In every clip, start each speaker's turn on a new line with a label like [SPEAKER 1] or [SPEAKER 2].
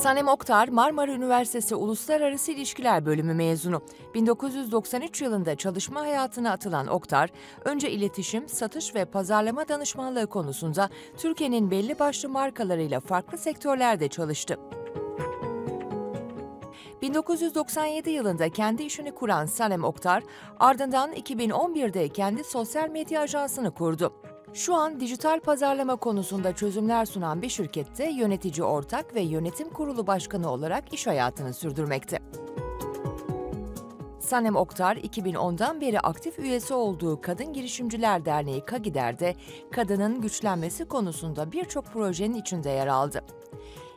[SPEAKER 1] Sanem Oktar, Marmara Üniversitesi Uluslararası İlişkiler Bölümü mezunu. 1993 yılında çalışma hayatına atılan Oktar, önce iletişim, satış ve pazarlama danışmanlığı konusunda Türkiye'nin belli başlı markalarıyla farklı sektörlerde çalıştı. 1997 yılında kendi işini kuran Sanem Oktar, ardından 2011'de kendi sosyal medya ajansını kurdu. Şu an dijital pazarlama konusunda çözümler sunan bir şirkette yönetici ortak ve yönetim kurulu başkanı olarak iş hayatını sürdürmekte. Sanem Oktar, 2010'dan beri aktif üyesi olduğu Kadın Girişimciler Derneği KAGİDER'de kadının güçlenmesi konusunda birçok projenin içinde yer aldı.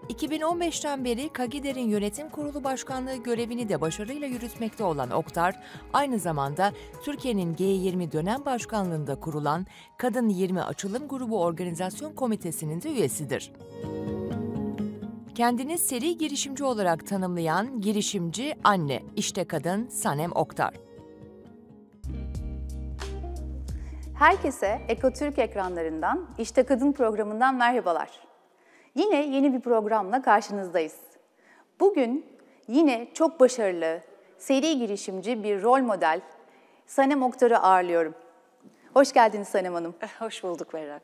[SPEAKER 1] 2015'ten beri Kagider'in yönetim kurulu başkanlığı görevini de başarıyla yürütmekte olan Oktar, aynı zamanda Türkiye'nin G20 dönem başkanlığında kurulan Kadın 20 Açılım Grubu Organizasyon Komitesi'nin de üyesidir. Kendini seri girişimci olarak tanımlayan girişimci anne, işte kadın Sanem Oktar.
[SPEAKER 2] Herkese Eko Türk ekranlarından İşte Kadın programından merhabalar. Yine yeni bir programla karşınızdayız. Bugün yine çok başarılı, seri girişimci bir rol model Sanem Oktar'ı ağırlıyorum. Hoş geldiniz Sanem Hanım. Eh, hoş bulduk Berrak.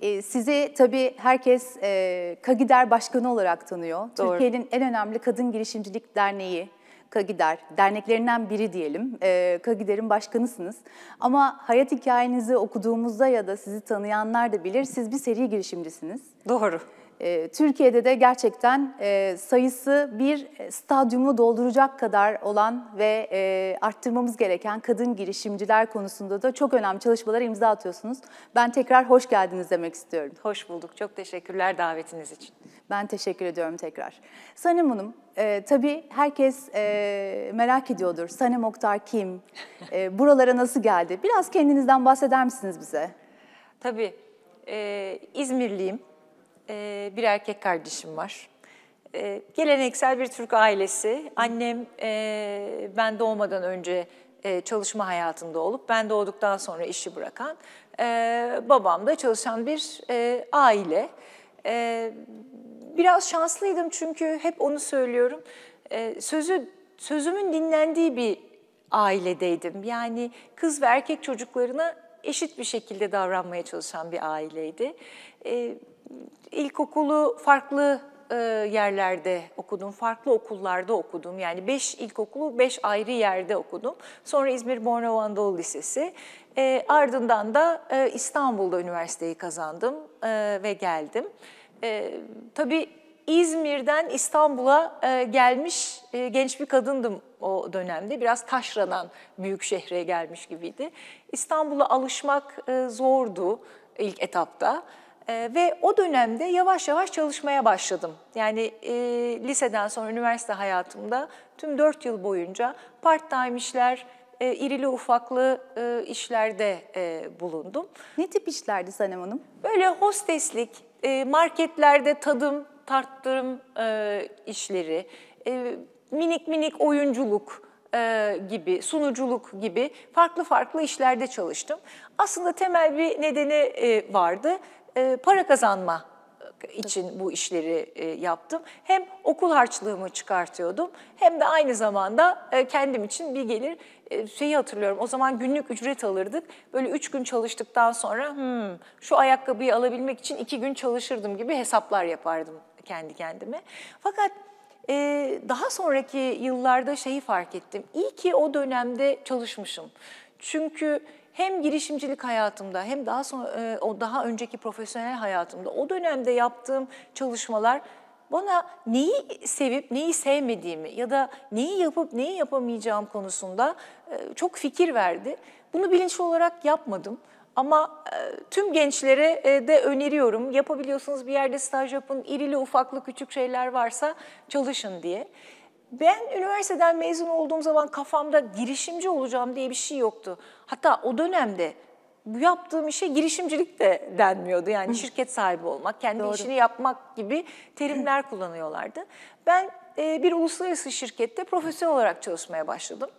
[SPEAKER 2] Ee, sizi tabii herkes e, Kagider Başkanı olarak tanıyor. Doğru. Türkiye'nin en önemli kadın girişimcilik derneği. Kagider, derneklerinden biri diyelim. E, Kagider'in başkanısınız. Ama hayat hikayenizi okuduğumuzda ya da sizi tanıyanlar da bilir, siz bir seri girişimcisiniz. Doğru. Ee, Türkiye'de de gerçekten e, sayısı bir e, stadyumu dolduracak kadar olan ve e, arttırmamız gereken kadın girişimciler konusunda da çok önemli çalışmalara imza atıyorsunuz. Ben tekrar hoş geldiniz demek istiyorum. Hoş bulduk. Çok teşekkürler davetiniz için. Ben teşekkür ediyorum tekrar. Sanem Hanım, e, tabii herkes merak ediyordur. Sanem Oktar kim? buralara nasıl geldi? Biraz kendinizden bahseder misiniz bize?
[SPEAKER 3] Tabii. E, İzmirliyim e, bir erkek kardeşim var. E, geleneksel bir Türk ailesi. Annem e, ben doğmadan önce e, çalışma hayatında olup ben doğduktan sonra işi bırakan, e, babam da çalışan bir e, aile. E, biraz şanslıydım çünkü hep onu söylüyorum. E, sözü sözümün dinlendiği bir ailedeydim. Yani kız ve erkek çocuklarına eşit bir şekilde davranmaya çalışan bir aileydi. E, ilkokulu farklı e, yerlerde okudum, farklı okullarda okudum. Yani beş ilkokulu beş ayrı yerde okudum. Sonra İzmir Bornova Anadolu Lisesi. E, ardından da e, İstanbul'da üniversiteyi kazandım e, ve geldim. E, tabii İzmir'den İstanbul'a e, gelmiş e, genç bir kadındım o dönemde. Biraz taşradan büyük şehre gelmiş gibiydi. İstanbul'a alışmak e, zordu ilk etapta. Ee, ve o dönemde yavaş yavaş çalışmaya başladım. Yani e, liseden sonra üniversite hayatımda tüm 4 yıl boyunca part-time işler, e, irili ufaklı e, işlerde e, bulundum. Ne tip işlerdi Sanem Hanım? Böyle hosteslik, e, marketlerde tadım, tarttırım e, işleri, e, minik minik oyunculuk e, gibi, sunuculuk gibi farklı farklı işlerde çalıştım. Aslında temel bir nedeni e, vardı. E, para kazanma için bu işleri e, yaptım. Hem okul harçlığımı çıkartıyordum hem de aynı zamanda e, kendim için bir gelir şeyi hatırlıyorum. O zaman günlük ücret alırdık. Böyle üç gün çalıştıktan sonra hmm, şu ayakkabıyı alabilmek için iki gün çalışırdım gibi hesaplar yapardım kendi kendime. Fakat daha sonraki yıllarda şeyi fark ettim. İyi ki o dönemde çalışmışım. Çünkü hem girişimcilik hayatımda hem daha sonra e, o daha önceki profesyonel hayatımda o dönemde yaptığım çalışmalar bana neyi sevip neyi sevmediğimi ya da neyi yapıp neyi yapamayacağım konusunda e, çok fikir verdi. Bunu bilinçli olarak yapmadım. Ama e, tüm gençlere e, de öneriyorum. yapabiliyorsunuz bir yerde staj yapın. irili ufaklı küçük şeyler varsa çalışın diye. Ben üniversiteden mezun olduğum zaman kafamda girişimci olacağım diye bir şey yoktu. Hatta o dönemde bu yaptığım işe girişimcilik de denmiyordu. Yani şirket sahibi olmak, kendi Doğru. işini yapmak gibi terimler kullanıyorlardı. Ben e, bir uluslararası şirkette profesyonel olarak çalışmaya başladım.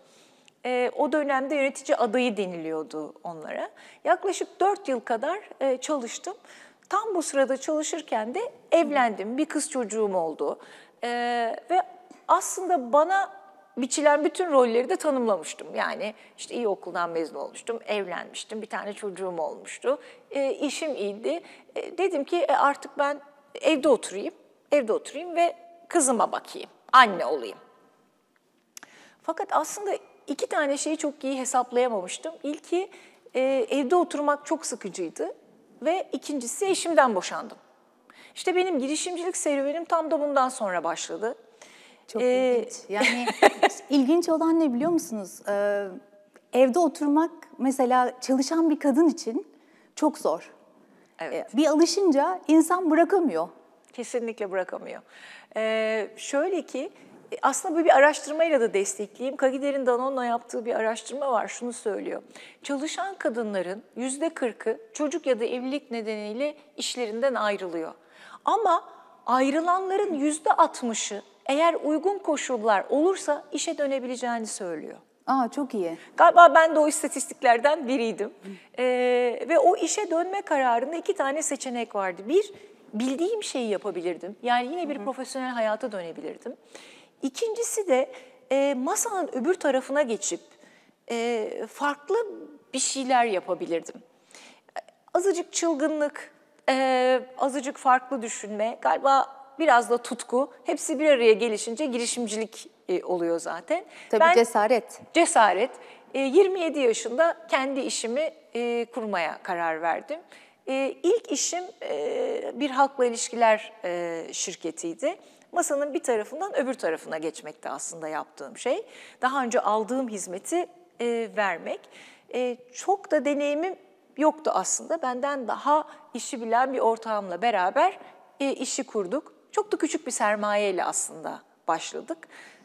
[SPEAKER 3] E, o dönemde yönetici adayı deniliyordu onlara. Yaklaşık 4 yıl kadar e, çalıştım. Tam bu sırada çalışırken de evlendim. Bir kız çocuğum oldu. E, ve aslında bana biçilen bütün rolleri de tanımlamıştım. Yani işte iyi okuldan mezun olmuştum, evlenmiştim, bir tane çocuğum olmuştu, e, işim iyiydi. E, dedim ki e, artık ben evde oturayım, evde oturayım ve kızıma bakayım, anne olayım. Fakat aslında iki tane şeyi çok iyi hesaplayamamıştım. İlki e, evde oturmak çok sıkıcıydı ve ikincisi eşimden boşandım. İşte benim girişimcilik serüvenim tam da bundan sonra başladı.
[SPEAKER 2] Çok ee, ilginç. Yani ilginç olan ne biliyor musunuz? Ee, evde oturmak mesela çalışan bir kadın için çok zor. Evet. Ee, bir alışınca insan bırakamıyor. Kesinlikle bırakamıyor. Ee,
[SPEAKER 3] şöyle ki e, aslında böyle bir araştırmayla da destekleyeyim. Kagider'in Danone'la yaptığı bir araştırma var. Şunu söylüyor. Çalışan kadınların yüzde kırkı çocuk ya da evlilik nedeniyle işlerinden ayrılıyor. Ama ayrılanların yüzde altmışı eğer uygun koşullar olursa işe dönebileceğini söylüyor. Aa çok iyi. Galiba ben de o istatistiklerden biriydim. Ee, ve o işe dönme kararında iki tane seçenek vardı. Bir, bildiğim şeyi yapabilirdim. Yani yine bir Hı -hı. profesyonel hayata dönebilirdim. İkincisi de e, masanın öbür tarafına geçip e, farklı bir şeyler yapabilirdim. Azıcık çılgınlık, e, azıcık farklı düşünme, galiba biraz da tutku hepsi bir araya gelişince girişimcilik e, oluyor zaten. Tabii ben, cesaret. Cesaret. 27 e, yaşında kendi işimi e, kurmaya karar verdim. İlk işim bir halkla ilişkiler şirketiydi. Masanın bir tarafından öbür tarafına geçmekti aslında yaptığım şey. Daha önce aldığım hizmeti vermek. Çok da deneyimim yoktu aslında. Benden daha işi bilen bir ortağımla beraber işi kurduk. Çok da küçük bir sermayeyle aslında başladık.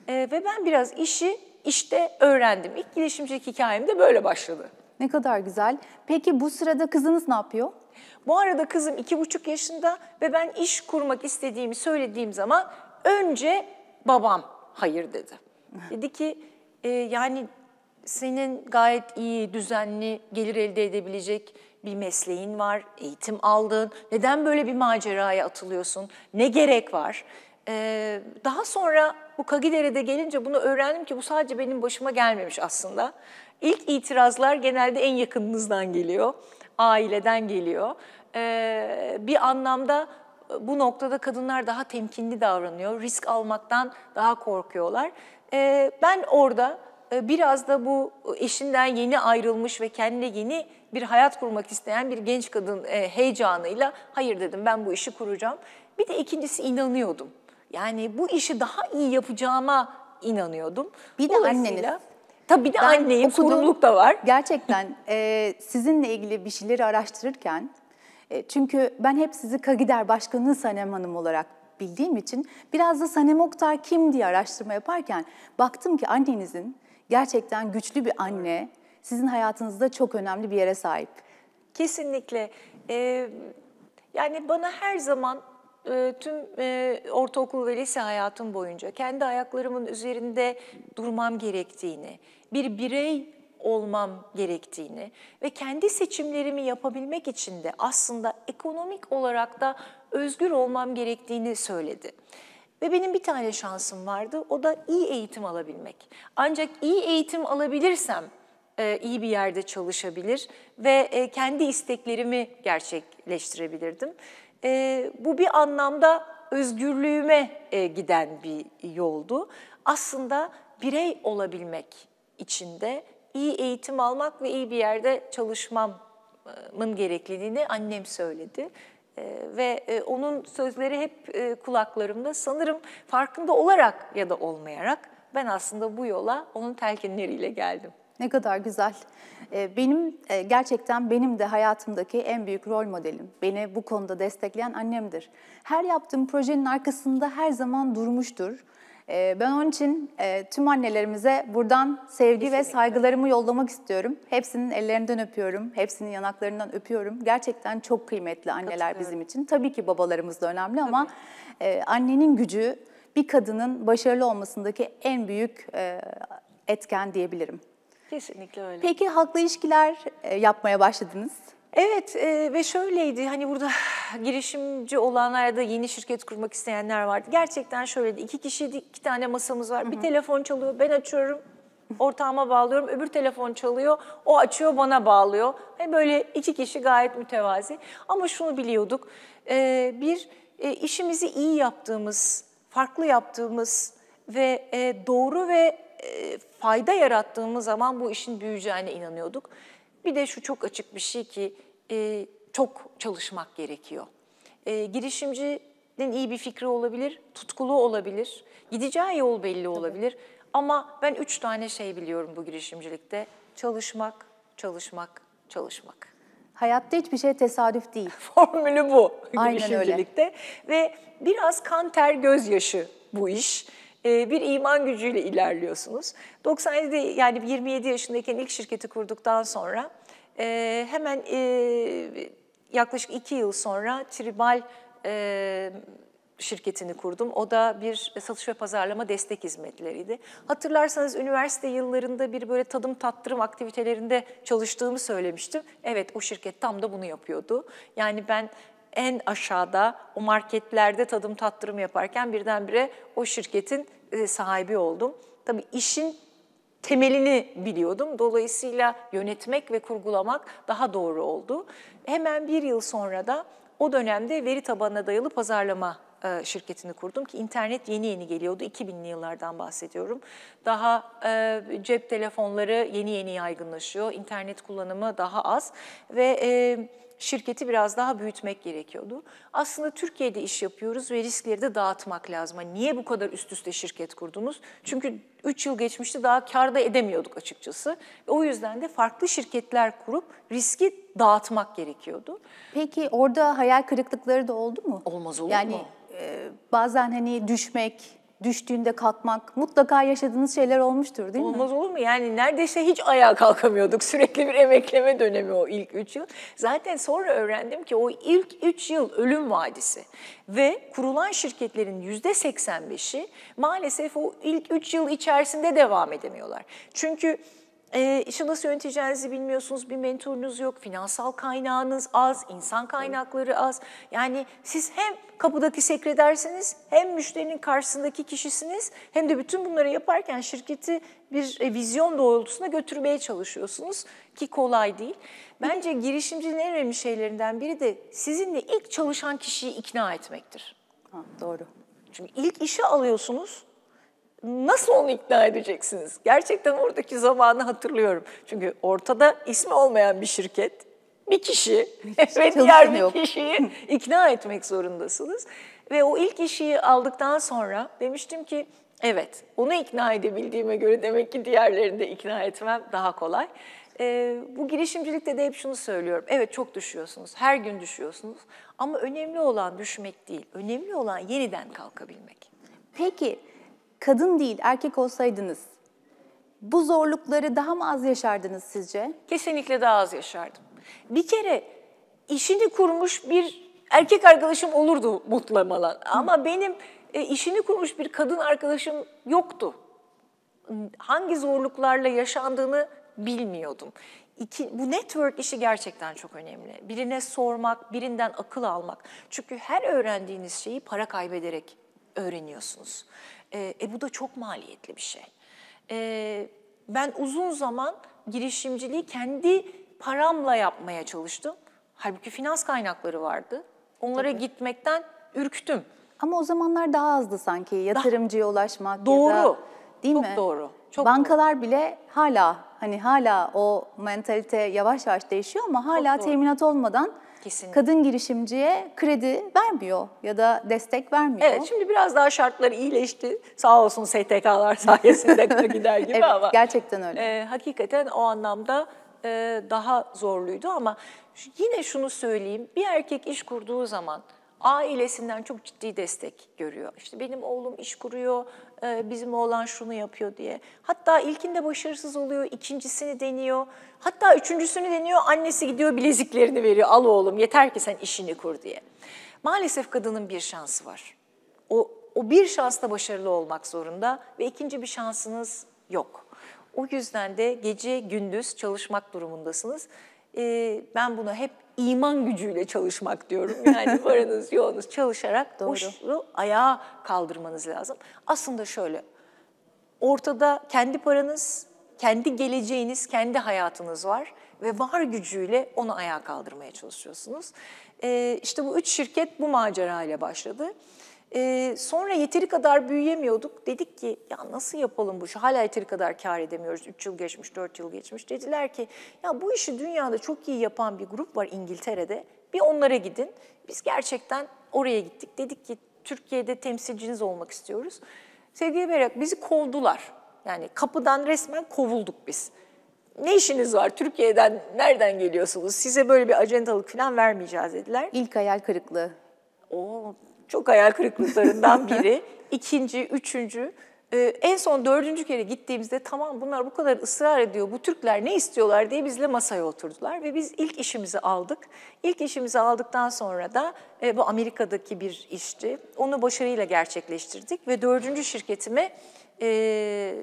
[SPEAKER 3] E, ve ben biraz işi işte öğrendim. İlk girişimcilik hikayem de böyle başladı.
[SPEAKER 2] Ne kadar güzel. Peki bu sırada kızınız ne yapıyor? Bu arada
[SPEAKER 3] kızım iki buçuk yaşında ve ben iş kurmak istediğimi söylediğim zaman önce babam hayır dedi. Dedi ki e, yani senin gayet iyi, düzenli, gelir elde edebilecek bir mesleğin var, eğitim aldın, neden böyle bir maceraya atılıyorsun, ne gerek var? Ee, daha sonra bu Kagidere'de gelince bunu öğrendim ki bu sadece benim başıma gelmemiş aslında. İlk itirazlar genelde en yakınınızdan geliyor, aileden geliyor. Ee, bir anlamda e, bu noktada kadınlar daha temkinli davranıyor, risk almaktan daha korkuyorlar. Ee, ben orada e, biraz da bu e, eşinden yeni ayrılmış ve kendine yeni bir hayat kurmak isteyen bir genç kadın e, heyecanıyla hayır dedim ben bu işi kuracağım. Bir de ikincisi inanıyordum. Yani bu işi daha iyi yapacağıma inanıyordum.
[SPEAKER 2] Bir de anneniz. Tabii bir de ben anneyim, okudum, sorumluluk da var. Gerçekten e, sizinle ilgili bir şeyleri araştırırken, e, çünkü ben hep sizi Kagider Başkanı Sanem Hanım olarak bildiğim için biraz da Sanem Oktar kim diye araştırma yaparken baktım ki annenizin gerçekten güçlü bir anne sizin hayatınızda çok önemli bir yere sahip. Kesinlikle. Ee,
[SPEAKER 3] yani bana her zaman e, tüm e, ortaokul ve lise hayatım boyunca kendi ayaklarımın üzerinde durmam gerektiğini, bir birey olmam gerektiğini ve kendi seçimlerimi yapabilmek için de aslında ekonomik olarak da özgür olmam gerektiğini söyledi. Ve benim bir tane şansım vardı, o da iyi eğitim alabilmek. Ancak iyi eğitim alabilirsem e, iyi bir yerde çalışabilir ve e, kendi isteklerimi gerçekleştirebilirdim. E, bu bir anlamda özgürlüğüme giden bir yoldu. Aslında birey olabilmek için de iyi eğitim almak ve iyi bir yerde çalışmamın gerekliliğini annem söyledi. Ee, ve e, onun sözleri hep e, kulaklarımda. Sanırım farkında olarak ya da olmayarak ben aslında bu yola onun telkinleriyle geldim.
[SPEAKER 2] Ne kadar güzel. Ee, benim e, gerçekten benim de hayatımdaki en büyük rol modelim. Beni bu konuda destekleyen annemdir. Her yaptığım projenin arkasında her zaman durmuştur ee, ben onun için e, tüm annelerimize buradan sevgi Kesinlikle. ve saygılarımı yollamak istiyorum. Hepsinin ellerinden öpüyorum, hepsinin yanaklarından öpüyorum. Gerçekten çok kıymetli anneler bizim için. Tabii ki babalarımız da önemli ama Tabii. E, annenin gücü bir kadının başarılı olmasındaki en büyük e, etken diyebilirim. Kesinlikle öyle. Peki haklı ilişkiler yapmaya başladınız. Evet e, ve şöyleydi hani
[SPEAKER 3] burada girişimci olanlar da yeni şirket kurmak isteyenler vardı. Gerçekten şöyleydi iki kişi iki tane masamız var. Hı hı. Bir telefon çalıyor ben açıyorum ortağıma bağlıyorum. Öbür telefon çalıyor o açıyor bana bağlıyor. Hani böyle iki kişi gayet mütevazi ama şunu biliyorduk e, bir e, işimizi iyi yaptığımız, farklı yaptığımız ve e, doğru ve e, fayda yarattığımız zaman bu işin büyüyeceğine inanıyorduk. Bir de şu çok açık bir şey ki e, çok çalışmak gerekiyor. E, girişimcinin iyi bir fikri olabilir, tutkulu olabilir, gideceği yol belli olabilir. Ama ben üç tane şey biliyorum bu girişimcilikte. Çalışmak, çalışmak, çalışmak.
[SPEAKER 2] Hayatta hiçbir şey tesadüf değil. Formülü
[SPEAKER 3] bu Aynen girişimcilikte. Öyle. Ve biraz kan ter gözyaşı bu iş. E, bir iman gücüyle ilerliyorsunuz. 97 yani 27 yaşındayken ilk şirketi kurduktan sonra e, hemen e, yaklaşık 2 yıl sonra Tribal şirketini kurdum. O da bir satış ve pazarlama destek hizmetleriydi. Hatırlarsanız üniversite yıllarında bir böyle tadım tattırım aktivitelerinde çalıştığımı söylemiştim. Evet o şirket tam da bunu yapıyordu. Yani ben en aşağıda o marketlerde tadım tattırım yaparken birdenbire o şirketin e, sahibi oldum. Tabii işin temelini biliyordum. Dolayısıyla yönetmek ve kurgulamak daha doğru oldu. Hemen bir yıl sonra da o dönemde veri tabanına dayalı pazarlama e, şirketini kurdum ki internet yeni yeni geliyordu. 2000'li yıllardan bahsediyorum. Daha e, cep telefonları yeni yeni yaygınlaşıyor. İnternet kullanımı daha az ve e, şirketi biraz daha büyütmek gerekiyordu. Aslında Türkiye'de iş yapıyoruz ve riskleri de dağıtmak lazım. Hani niye bu kadar üst üste şirket kurdunuz? Çünkü 3 yıl geçmişti daha karda edemiyorduk açıkçası. O yüzden de farklı şirketler kurup riski dağıtmak gerekiyordu.
[SPEAKER 2] Peki orada hayal kırıklıkları da oldu mu? Olmaz olur yani, mu? Yani bazen hani düşmek, düştüğünde kalkmak mutlaka yaşadığınız şeyler olmuştur değil Olmaz mi? Olmaz
[SPEAKER 3] olur mu? Yani neredeyse hiç ayağa kalkamıyorduk. Sürekli bir emekleme dönemi o ilk üç yıl. Zaten sonra öğrendim ki o ilk üç yıl ölüm vadisi ve kurulan şirketlerin yüzde 85'i maalesef o ilk üç yıl içerisinde devam edemiyorlar. Çünkü e, işi nasıl yöneteceğinizi bilmiyorsunuz, bir mentorunuz yok, finansal kaynağınız az, insan kaynakları az. Yani siz hem kapıdaki sekretersiniz, hem müşterinin karşısındaki kişisiniz, hem de bütün bunları yaparken şirketi bir e, vizyon doğrultusunda götürmeye çalışıyorsunuz ki kolay değil. Bence girişimcinin en önemli şeylerinden biri de sizinle ilk çalışan kişiyi ikna etmektir. Ha, doğru. Çünkü ilk işe alıyorsunuz, nasıl onu ikna edeceksiniz? Gerçekten oradaki zamanı hatırlıyorum. Çünkü ortada ismi olmayan bir şirket, bir kişi ve diğer bir yok. kişiyi ikna etmek zorundasınız. Ve o ilk işi aldıktan sonra demiştim ki evet onu ikna edebildiğime göre demek ki diğerlerini de ikna etmem daha kolay. Ee, bu girişimcilikte de hep şunu söylüyorum. Evet çok düşüyorsunuz, her gün düşüyorsunuz. Ama önemli olan düşmek değil, önemli olan yeniden kalkabilmek.
[SPEAKER 2] Peki kadın değil erkek olsaydınız bu zorlukları daha mı az yaşardınız sizce?
[SPEAKER 3] Kesinlikle daha az yaşardım. Bir kere
[SPEAKER 2] işini kurmuş bir
[SPEAKER 3] erkek arkadaşım olurdu mutlamalan ama benim e, işini kurmuş bir kadın arkadaşım yoktu. Hangi zorluklarla yaşandığını bilmiyordum. İki, bu network işi gerçekten çok önemli. Birine sormak, birinden akıl almak. Çünkü her öğrendiğiniz şeyi para kaybederek öğreniyorsunuz. E, e bu da çok maliyetli bir şey. E, ben uzun zaman girişimciliği kendi paramla yapmaya çalıştım. Halbuki finans kaynakları vardı. Onlara Tabii. gitmekten ürktüm.
[SPEAKER 2] Ama o zamanlar daha azdı sanki yatırımcıya daha, ulaşmak. Doğru. Ya da, değil çok mi? doğru. Çok Bankalar doğru. bile hala hani hala o mentalite yavaş yavaş değişiyor ama hala teminat olmadan Kesinlikle. kadın girişimciye kredi vermiyor ya da destek vermiyor. Evet şimdi biraz daha şartlar iyileşti. Sağ olsun STK'lar sayesinde gider gibi evet, ama. Gerçekten öyle.
[SPEAKER 3] E, hakikaten o anlamda e, daha zorluydu ama yine şunu söyleyeyim. Bir erkek iş kurduğu zaman ailesinden çok ciddi destek görüyor. İşte benim oğlum iş kuruyor, e, bizim oğlan şunu yapıyor diye. Hatta ilkinde başarısız oluyor, ikincisini deniyor. Hatta üçüncüsünü deniyor, annesi gidiyor bileziklerini veriyor. Al oğlum yeter ki sen işini kur diye. Maalesef kadının bir şansı var. O, o bir şansla başarılı olmak zorunda ve ikinci bir şansınız yok. O yüzden de gece gündüz çalışmak durumundasınız. Ee, ben bunu hep iman gücüyle çalışmak diyorum. Yani varınız yoğunuz çalışarak Doğru. boşluğu ayağa kaldırmanız lazım. Aslında şöyle, ortada kendi paranız, kendi geleceğiniz, kendi hayatınız var ve var gücüyle onu ayağa kaldırmaya çalışıyorsunuz. Ee, işte bu üç şirket bu macerayla başladı. E, sonra yeteri kadar büyüyemiyorduk. Dedik ki ya nasıl yapalım bu işi? Hala yeteri kadar kar edemiyoruz. 3 yıl geçmiş, 4 yıl geçmiş. Dediler ki ya bu işi dünyada çok iyi yapan bir grup var İngiltere'de. Bir onlara gidin. Biz gerçekten oraya gittik. Dedik ki Türkiye'de temsilciniz olmak istiyoruz. Sevgili Berak bizi kovdular. Yani kapıdan resmen kovulduk biz. Ne işiniz var? Türkiye'den nereden geliyorsunuz? Size böyle bir ajantalık falan vermeyeceğiz dediler. İlk hayal kırıklığı. O çok hayal kırıklıklarından biri. İkinci, üçüncü, ee, en son dördüncü kere gittiğimizde tamam bunlar bu kadar ısrar ediyor, bu Türkler ne istiyorlar diye bizle masaya oturdular ve biz ilk işimizi aldık. İlk işimizi aldıktan sonra da e, bu Amerika'daki bir işti. Onu başarıyla gerçekleştirdik ve dördüncü şirketimi e,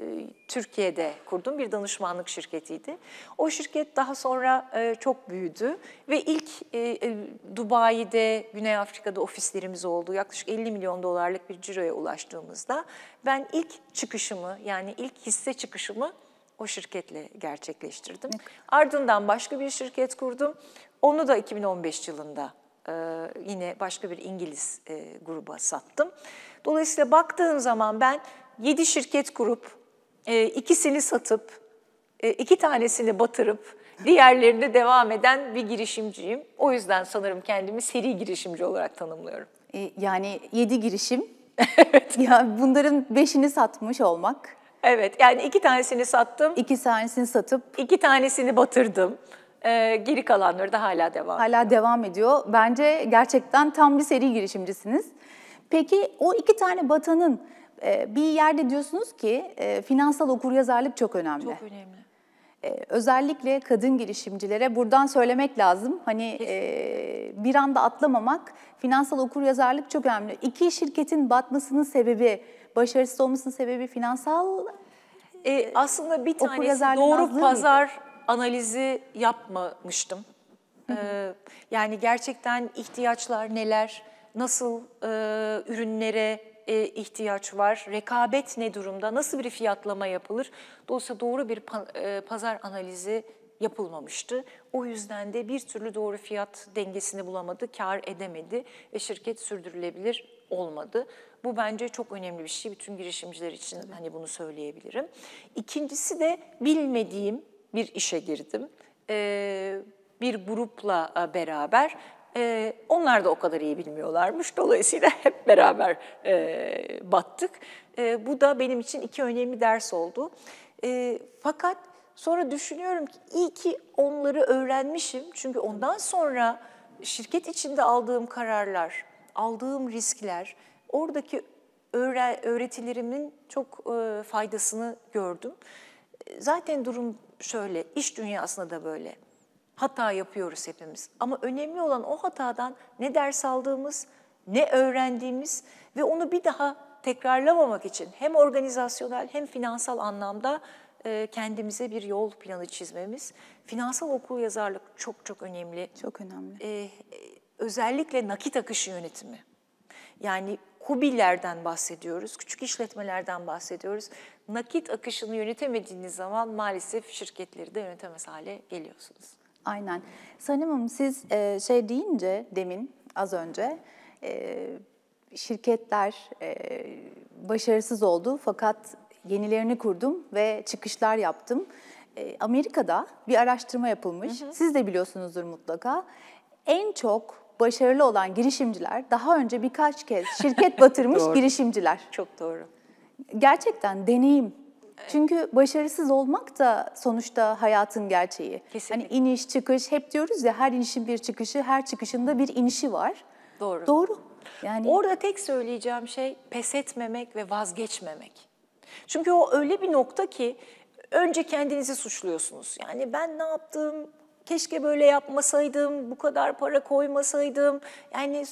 [SPEAKER 3] Türkiye'de kurduğum bir danışmanlık şirketiydi. O şirket daha sonra e, çok büyüdü ve ilk e, e Dubai'de, Güney Afrika'da ofislerimiz oldu. Yaklaşık 50 milyon dolarlık bir ciroya ulaştığımızda ben ilk çıkışımı yani ilk hisse çıkışımı o şirketle gerçekleştirdim. Ardından başka bir şirket kurdum. Onu da 2015 yılında e, yine başka bir İngiliz e, gruba sattım. Dolayısıyla baktığım zaman ben 7 şirket kurup, e, ikisini satıp, e, iki tanesini batırıp, diğerlerinde devam eden bir girişimciyim. O yüzden sanırım kendimi seri
[SPEAKER 2] girişimci olarak tanımlıyorum. E, yani 7 girişim. evet. Ya bunların 5'ini satmış olmak. Evet yani iki tanesini sattım. İki tanesini satıp. iki tanesini
[SPEAKER 3] batırdım. Ee, geri kalanları da hala devam
[SPEAKER 2] Hala devam ediyor. Bence gerçekten tam bir seri girişimcisiniz. Peki o iki tane batanın ee, bir yerde diyorsunuz ki e, finansal okuryazarlık çok önemli. Çok önemli. Ee, özellikle kadın girişimcilere buradan söylemek lazım. Hani e, bir anda atlamamak, finansal okuryazarlık çok önemli. İki şirketin batmasının sebebi, başarısız olmasının sebebi finansal e, aslında bir e, tanesi doğru pazar mıydı?
[SPEAKER 3] analizi yapmamıştım. ee, yani gerçekten ihtiyaçlar neler, nasıl e, ürünlere e, ihtiyaç var? Rekabet ne durumda? Nasıl bir fiyatlama yapılır? Dolayısıyla doğru bir e, pazar analizi yapılmamıştı. O yüzden de bir türlü doğru fiyat dengesini bulamadı, kar edemedi ve şirket sürdürülebilir olmadı. Bu bence çok önemli bir şey. Bütün girişimciler için evet. hani bunu söyleyebilirim. İkincisi de bilmediğim bir işe girdim. Ee, bir grupla e, beraber ee, onlar da o kadar iyi bilmiyorlarmış. Dolayısıyla hep beraber e, battık. E, bu da benim için iki önemli ders oldu. E, fakat sonra düşünüyorum ki iyi ki onları öğrenmişim. Çünkü ondan sonra şirket içinde aldığım kararlar, aldığım riskler, oradaki öğretilerimin çok e, faydasını gördüm. Zaten durum şöyle, iş dünyasında da böyle. Hata yapıyoruz hepimiz. Ama önemli olan o hatadan ne ders aldığımız, ne öğrendiğimiz ve onu bir daha tekrarlamamak için hem organizasyonel hem finansal anlamda e, kendimize bir yol planı çizmemiz. Finansal okul yazarlık çok çok önemli. Çok önemli. Ee, özellikle nakit akışı yönetimi. Yani kubilerden bahsediyoruz, küçük işletmelerden bahsediyoruz. Nakit akışını yönetemediğiniz zaman maalesef şirketleri de yönetemez hale geliyorsunuz.
[SPEAKER 2] Aynen. sanırım siz e, şey deyince demin az önce e, şirketler e, başarısız oldu fakat yenilerini kurdum ve çıkışlar yaptım. E, Amerika'da bir araştırma yapılmış. Hı hı. Siz de biliyorsunuzdur mutlaka. En çok başarılı olan girişimciler daha önce birkaç kez şirket batırmış girişimciler. Çok doğru. Gerçekten deneyim çünkü başarısız olmak da sonuçta hayatın gerçeği. Hani Kesinlikle. Hani iniş çıkış hep diyoruz ya her inişin bir çıkışı, her çıkışında bir inişi var. Doğru. Doğru. Yani orada tek söyleyeceğim şey
[SPEAKER 3] pes etmemek ve vazgeçmemek. Çünkü o öyle bir nokta ki önce kendinizi suçluyorsunuz. Yani ben ne yaptım? Keşke böyle yapmasaydım, bu kadar para koymasaydım. Yani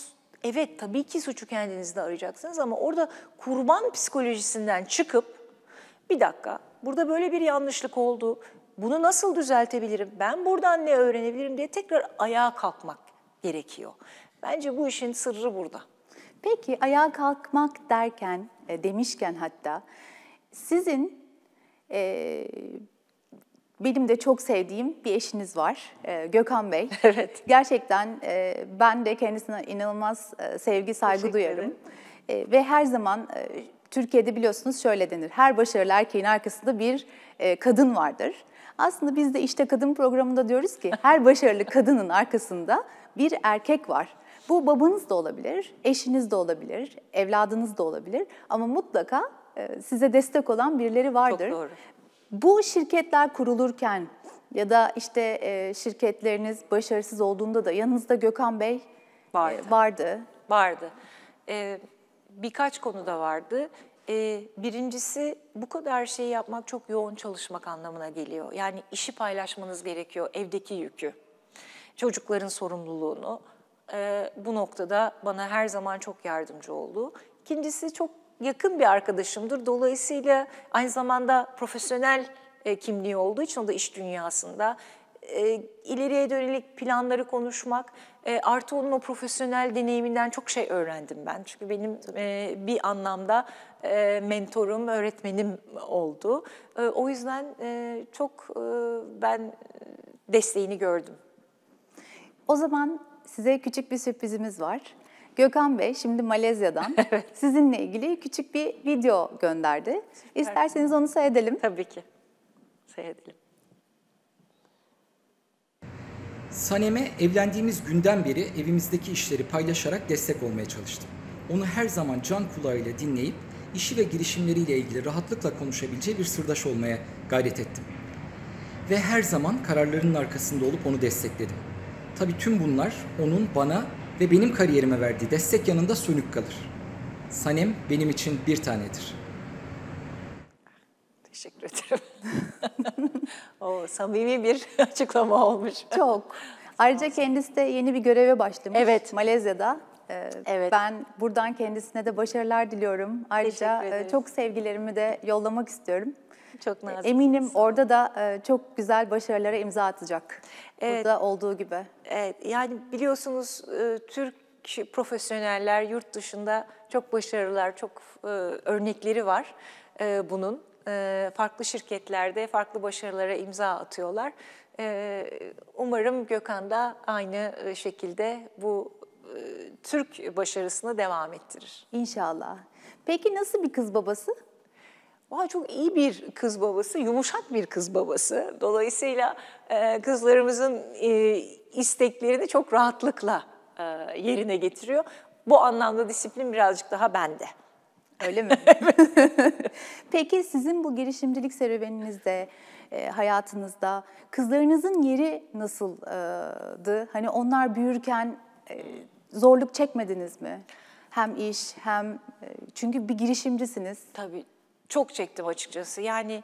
[SPEAKER 3] evet tabii ki suçu kendinizde arayacaksınız ama orada kurban psikolojisinden çıkıp bir dakika burada böyle bir yanlışlık oldu, bunu nasıl düzeltebilirim,
[SPEAKER 2] ben buradan ne öğrenebilirim diye tekrar ayağa kalkmak gerekiyor. Bence bu işin sırrı burada. Peki ayağa kalkmak derken, e, demişken hatta sizin e, benim de çok sevdiğim bir eşiniz var e, Gökhan Bey. Evet. Gerçekten e, ben de kendisine inanılmaz e, sevgi saygı duyarım. E, ve her zaman Türkiye'de biliyorsunuz şöyle denir. Her başarılı erkeğin arkasında bir e, kadın vardır. Aslında biz de işte kadın programında diyoruz ki her başarılı kadının arkasında bir erkek var. Bu babanız da olabilir, eşiniz de olabilir, evladınız da olabilir ama mutlaka e, size destek olan birileri vardır. Çok doğru. Bu şirketler kurulurken ya da işte e, şirketleriniz başarısız olduğunda da yanınızda Gökhan Bey vardı. E, vardı.
[SPEAKER 3] Vardı. Ee, birkaç konu da vardı. Ee, birincisi bu kadar şeyi yapmak çok yoğun çalışmak anlamına geliyor. Yani işi paylaşmanız gerekiyor, evdeki yükü, çocukların sorumluluğunu. Ee, bu noktada bana her zaman çok yardımcı oldu. İkincisi çok yakın bir arkadaşımdır. Dolayısıyla aynı zamanda profesyonel e, kimliği olduğu için o da iş dünyasında e, ileriye dönelik planları konuşmak, e, artı onun o profesyonel deneyiminden çok şey öğrendim ben. Çünkü benim e, bir anlamda e, mentorum,
[SPEAKER 2] öğretmenim
[SPEAKER 3] oldu. E, o yüzden e, çok e, ben desteğini gördüm.
[SPEAKER 2] O zaman size küçük bir sürprizimiz var. Gökhan Bey şimdi Malezya'dan sizinle ilgili küçük bir video gönderdi. İsterseniz onu seyredelim. Tabii ki. Seyredelim.
[SPEAKER 3] Sanem'e evlendiğimiz günden beri evimizdeki işleri paylaşarak destek olmaya çalıştım. Onu her zaman can kulağıyla dinleyip işi ve girişimleriyle ilgili rahatlıkla konuşabileceği bir sırdaş olmaya gayret ettim. Ve her zaman kararlarının arkasında olup onu destekledim. Tabi tüm bunlar onun bana ve benim kariyerime verdiği destek yanında sönük kalır. Sanem benim için bir tanedir.''
[SPEAKER 2] Teşekkür ederim. o samimi bir açıklama olmuş. Çok. Ayrıca kendisi de yeni bir göreve başlamış. Evet. Malezya'da. Ee, evet. Ben buradan kendisine de başarılar diliyorum. Ayrıca e, çok sevgilerimi de yollamak istiyorum. Çok nazik. E, eminim orada da e, çok güzel başarılara imza atacak. Evet. Burada olduğu gibi. Evet. Yani biliyorsunuz Türk
[SPEAKER 3] profesyoneller yurt dışında çok başarılar, çok örnekleri var bunun. E, farklı şirketlerde farklı başarılara imza atıyorlar. E, umarım Gökhan da aynı e, şekilde bu Türk başarısını devam ettirir.
[SPEAKER 2] İnşallah. Peki nasıl bir kız babası?
[SPEAKER 3] Vay çok iyi bir kız babası, yumuşak bir kız babası. Dolayısıyla kızlarımızın isteklerini çok rahatlıkla yerine getiriyor. Bu anlamda disiplin birazcık daha bende. Öyle mi?
[SPEAKER 2] Peki sizin bu girişimcilik serüveninizde, e, hayatınızda kızlarınızın yeri nasıldı? Hani onlar büyürken e, zorluk çekmediniz mi? Hem iş hem e, çünkü bir girişimcisiniz. Tabii çok çektim açıkçası. Yani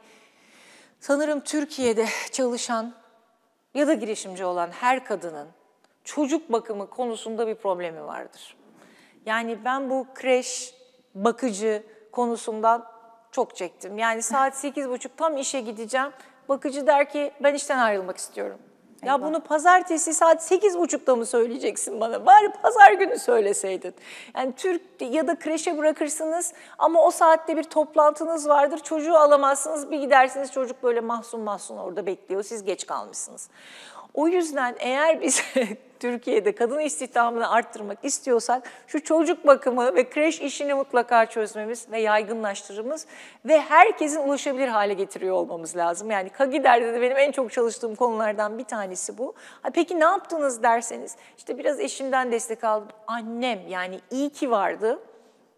[SPEAKER 2] sanırım Türkiye'de çalışan
[SPEAKER 3] ya da girişimci olan her kadının çocuk bakımı konusunda bir problemi vardır. Yani ben bu kreş bakıcı konusundan çok çektim. Yani saat 8.30 tam işe gideceğim. Bakıcı der ki ben işten ayrılmak istiyorum. Ya bunu pazartesi saat 8.30'da mı söyleyeceksin bana? Bari pazar günü söyleseydin. Yani Türk ya da kreşe bırakırsınız ama o saatte bir toplantınız vardır. Çocuğu alamazsınız. Bir gidersiniz çocuk böyle mahzun mahzun orada bekliyor. Siz geç kalmışsınız. O yüzden eğer biz Türkiye'de kadın istihdamını arttırmak istiyorsak şu çocuk bakımı ve kreş işini mutlaka çözmemiz ve yaygınlaştırmamız ve herkesin ulaşabilir hale getiriyor olmamız lazım. Yani kagiderde de benim en çok çalıştığım konulardan bir tanesi bu. peki ne yaptınız derseniz işte biraz eşimden destek aldım. Annem yani iyi ki vardı.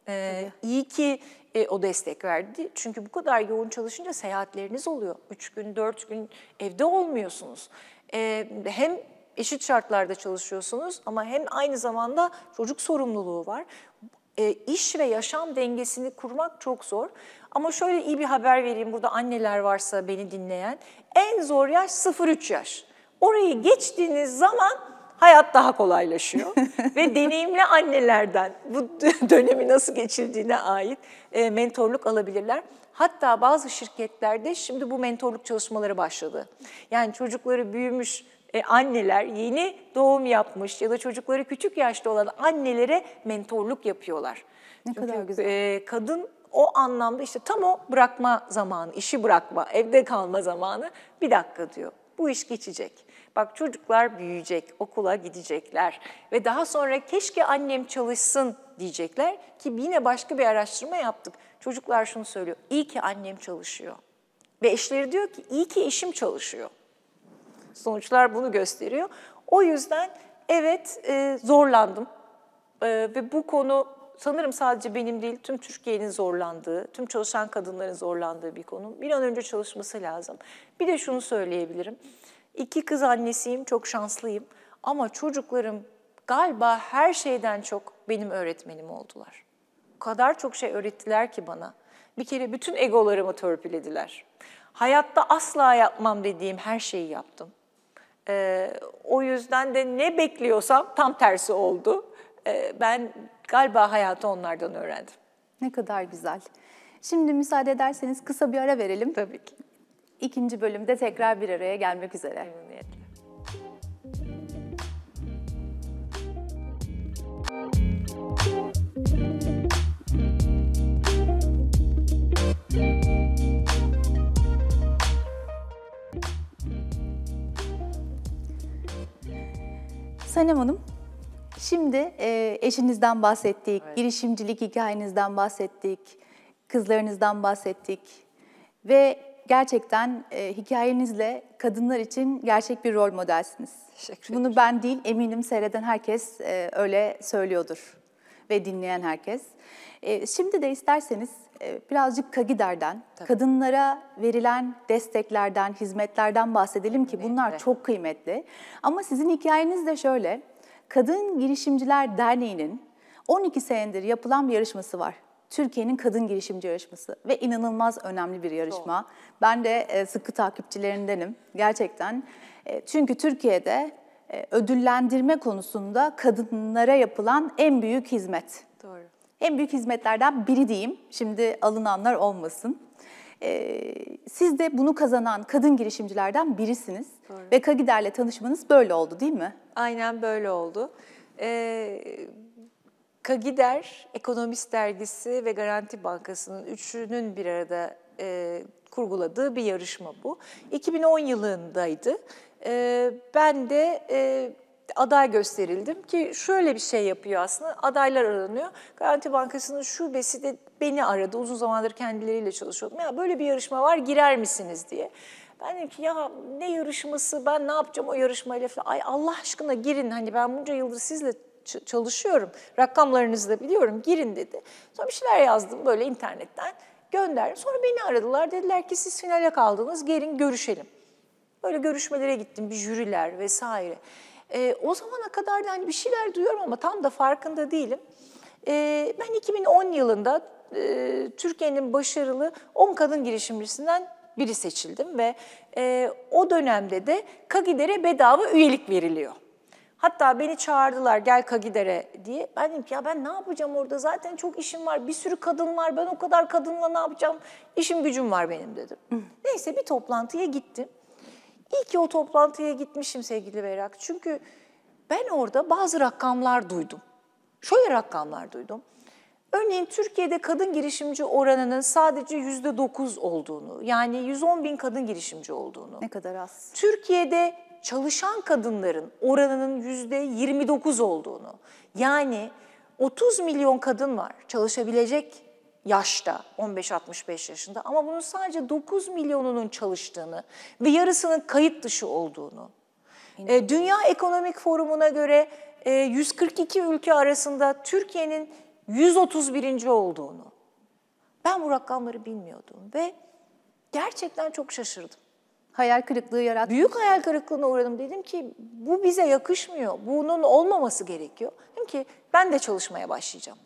[SPEAKER 3] Ee, iyi ki e, o destek verdi. Çünkü bu kadar yoğun çalışınca seyahatleriniz oluyor. Üç gün, dört gün evde olmuyorsunuz e, hem eşit şartlarda çalışıyorsunuz ama hem aynı zamanda çocuk sorumluluğu var. E, iş ve yaşam dengesini kurmak çok zor. Ama şöyle iyi bir haber vereyim burada anneler varsa beni dinleyen. En zor yaş 0-3 yaş. Orayı geçtiğiniz zaman hayat daha kolaylaşıyor. ve deneyimli annelerden bu dönemi nasıl geçildiğine ait mentorluk alabilirler. Hatta bazı şirketlerde şimdi bu mentorluk çalışmaları başladı. Yani çocukları büyümüş e, anneler yeni doğum yapmış ya da çocukları küçük yaşta olan annelere mentorluk yapıyorlar. Ne Çünkü, kadar güzel. E, kadın o anlamda işte tam o bırakma zamanı, işi bırakma, evde kalma zamanı bir dakika diyor. Bu iş geçecek. Bak çocuklar büyüyecek, okula gidecekler ve daha sonra keşke annem çalışsın diyecekler ki yine başka bir araştırma yaptık. Çocuklar şunu söylüyor, İyi ki annem çalışıyor. Ve eşleri diyor ki iyi ki eşim çalışıyor. Sonuçlar bunu gösteriyor. O yüzden evet e, zorlandım e, ve bu konu sanırım sadece benim değil tüm Türkiye'nin zorlandığı, tüm çalışan kadınların zorlandığı bir konu. Bir an önce çalışması lazım. Bir de şunu söyleyebilirim. İki kız annesiyim, çok şanslıyım ama çocuklarım galiba her şeyden çok benim öğretmenim oldular o kadar çok şey öğrettiler ki bana. Bir kere bütün egolarımı törpülediler. Hayatta asla yapmam dediğim her şeyi yaptım. Ee, o yüzden de ne bekliyorsam tam tersi oldu. Ee, ben galiba hayatı onlardan öğrendim.
[SPEAKER 2] Ne kadar güzel. Şimdi müsaade ederseniz kısa bir ara verelim. Tabii ki. İkinci bölümde tekrar bir araya gelmek üzere. Memnuniyetle. Sanem Hanım, şimdi e, eşinizden bahsettik, evet. girişimcilik hikayenizden bahsettik, kızlarınızdan bahsettik ve gerçekten e, hikayenizle kadınlar için gerçek bir rol modelsiniz. Teşekkür Bunu ben değil, eminim seyreden herkes e, öyle söylüyordur ve dinleyen herkes. E, şimdi de isterseniz e, birazcık Kagider'den, Tabii. kadınlara verilen desteklerden, hizmetlerden bahsedelim ki bunlar çok kıymetli. Ama sizin hikayeniz de şöyle, Kadın Girişimciler Derneği'nin 12 senedir yapılan bir yarışması var. Türkiye'nin kadın girişimci yarışması ve inanılmaz önemli bir yarışma. Doğru. Ben de e, sıkı takipçilerindenim gerçekten. E, çünkü Türkiye'de ödüllendirme konusunda kadınlara yapılan en büyük hizmet. Doğru en büyük hizmetlerden biri diyeyim. Şimdi alınanlar olmasın. Ee, siz de bunu kazanan kadın girişimcilerden birisiniz. Doğru. Ve Kagider'le tanışmanız böyle oldu değil mi?
[SPEAKER 3] Aynen böyle oldu. Ee, Kagider, Ekonomist Dergisi ve Garanti Bankası'nın üçünün bir arada e, kurguladığı bir yarışma bu. 2010 yılındaydı. Ee, ben de... E, aday gösterildim ki şöyle bir şey yapıyor aslında. Adaylar aranıyor. Garanti Bankası'nın şubesi de beni aradı. Uzun zamandır kendileriyle çalışıyordum. Ya böyle bir yarışma var girer misiniz diye. Ben dedim ki ya ne yarışması ben ne yapacağım o yarışmayla falan. Ay Allah aşkına girin hani ben bunca yıldır sizle çalışıyorum. Rakamlarınızı da biliyorum girin dedi. Sonra bir şeyler yazdım böyle internetten gönderdim. Sonra beni aradılar dediler ki siz finale kaldınız gelin görüşelim. Böyle görüşmelere gittim bir jüriler vesaire. E, o zamana kadar da hani bir şeyler duyuyorum ama tam da farkında değilim. E, ben 2010 yılında e, Türkiye'nin başarılı 10 kadın girişimcisinden biri seçildim ve e, o dönemde de Kagider'e bedava üyelik veriliyor. Hatta beni çağırdılar gel Kagider'e diye. Ben dedim ki ya ben ne yapacağım orada zaten çok işim var bir sürü kadın var ben o kadar kadınla ne yapacağım işim gücüm var benim dedim. Neyse bir toplantıya gittim. İyi ki o toplantıya gitmişim sevgili Berrak. Çünkü ben orada bazı rakamlar duydum. Şöyle rakamlar duydum. Örneğin Türkiye'de kadın girişimci oranının sadece yüzde dokuz olduğunu, yani 110 bin kadın girişimci olduğunu. Ne kadar az. Türkiye'de çalışan kadınların oranının yüzde 29 olduğunu, yani 30 milyon kadın var çalışabilecek yaşta 15-65 yaşında ama bunun sadece 9 milyonunun çalıştığını ve yarısının kayıt dışı olduğunu. E, Dünya Ekonomik Forumu'na göre e, 142 ülke arasında Türkiye'nin 131. olduğunu. Ben bu rakamları bilmiyordum ve gerçekten çok şaşırdım. Hayal kırıklığı yarattı. Büyük hayal kırıklığına uğradım. Dedim ki bu bize yakışmıyor. Bunun olmaması gerekiyor. Dedim ki ben de çalışmaya başlayacağım.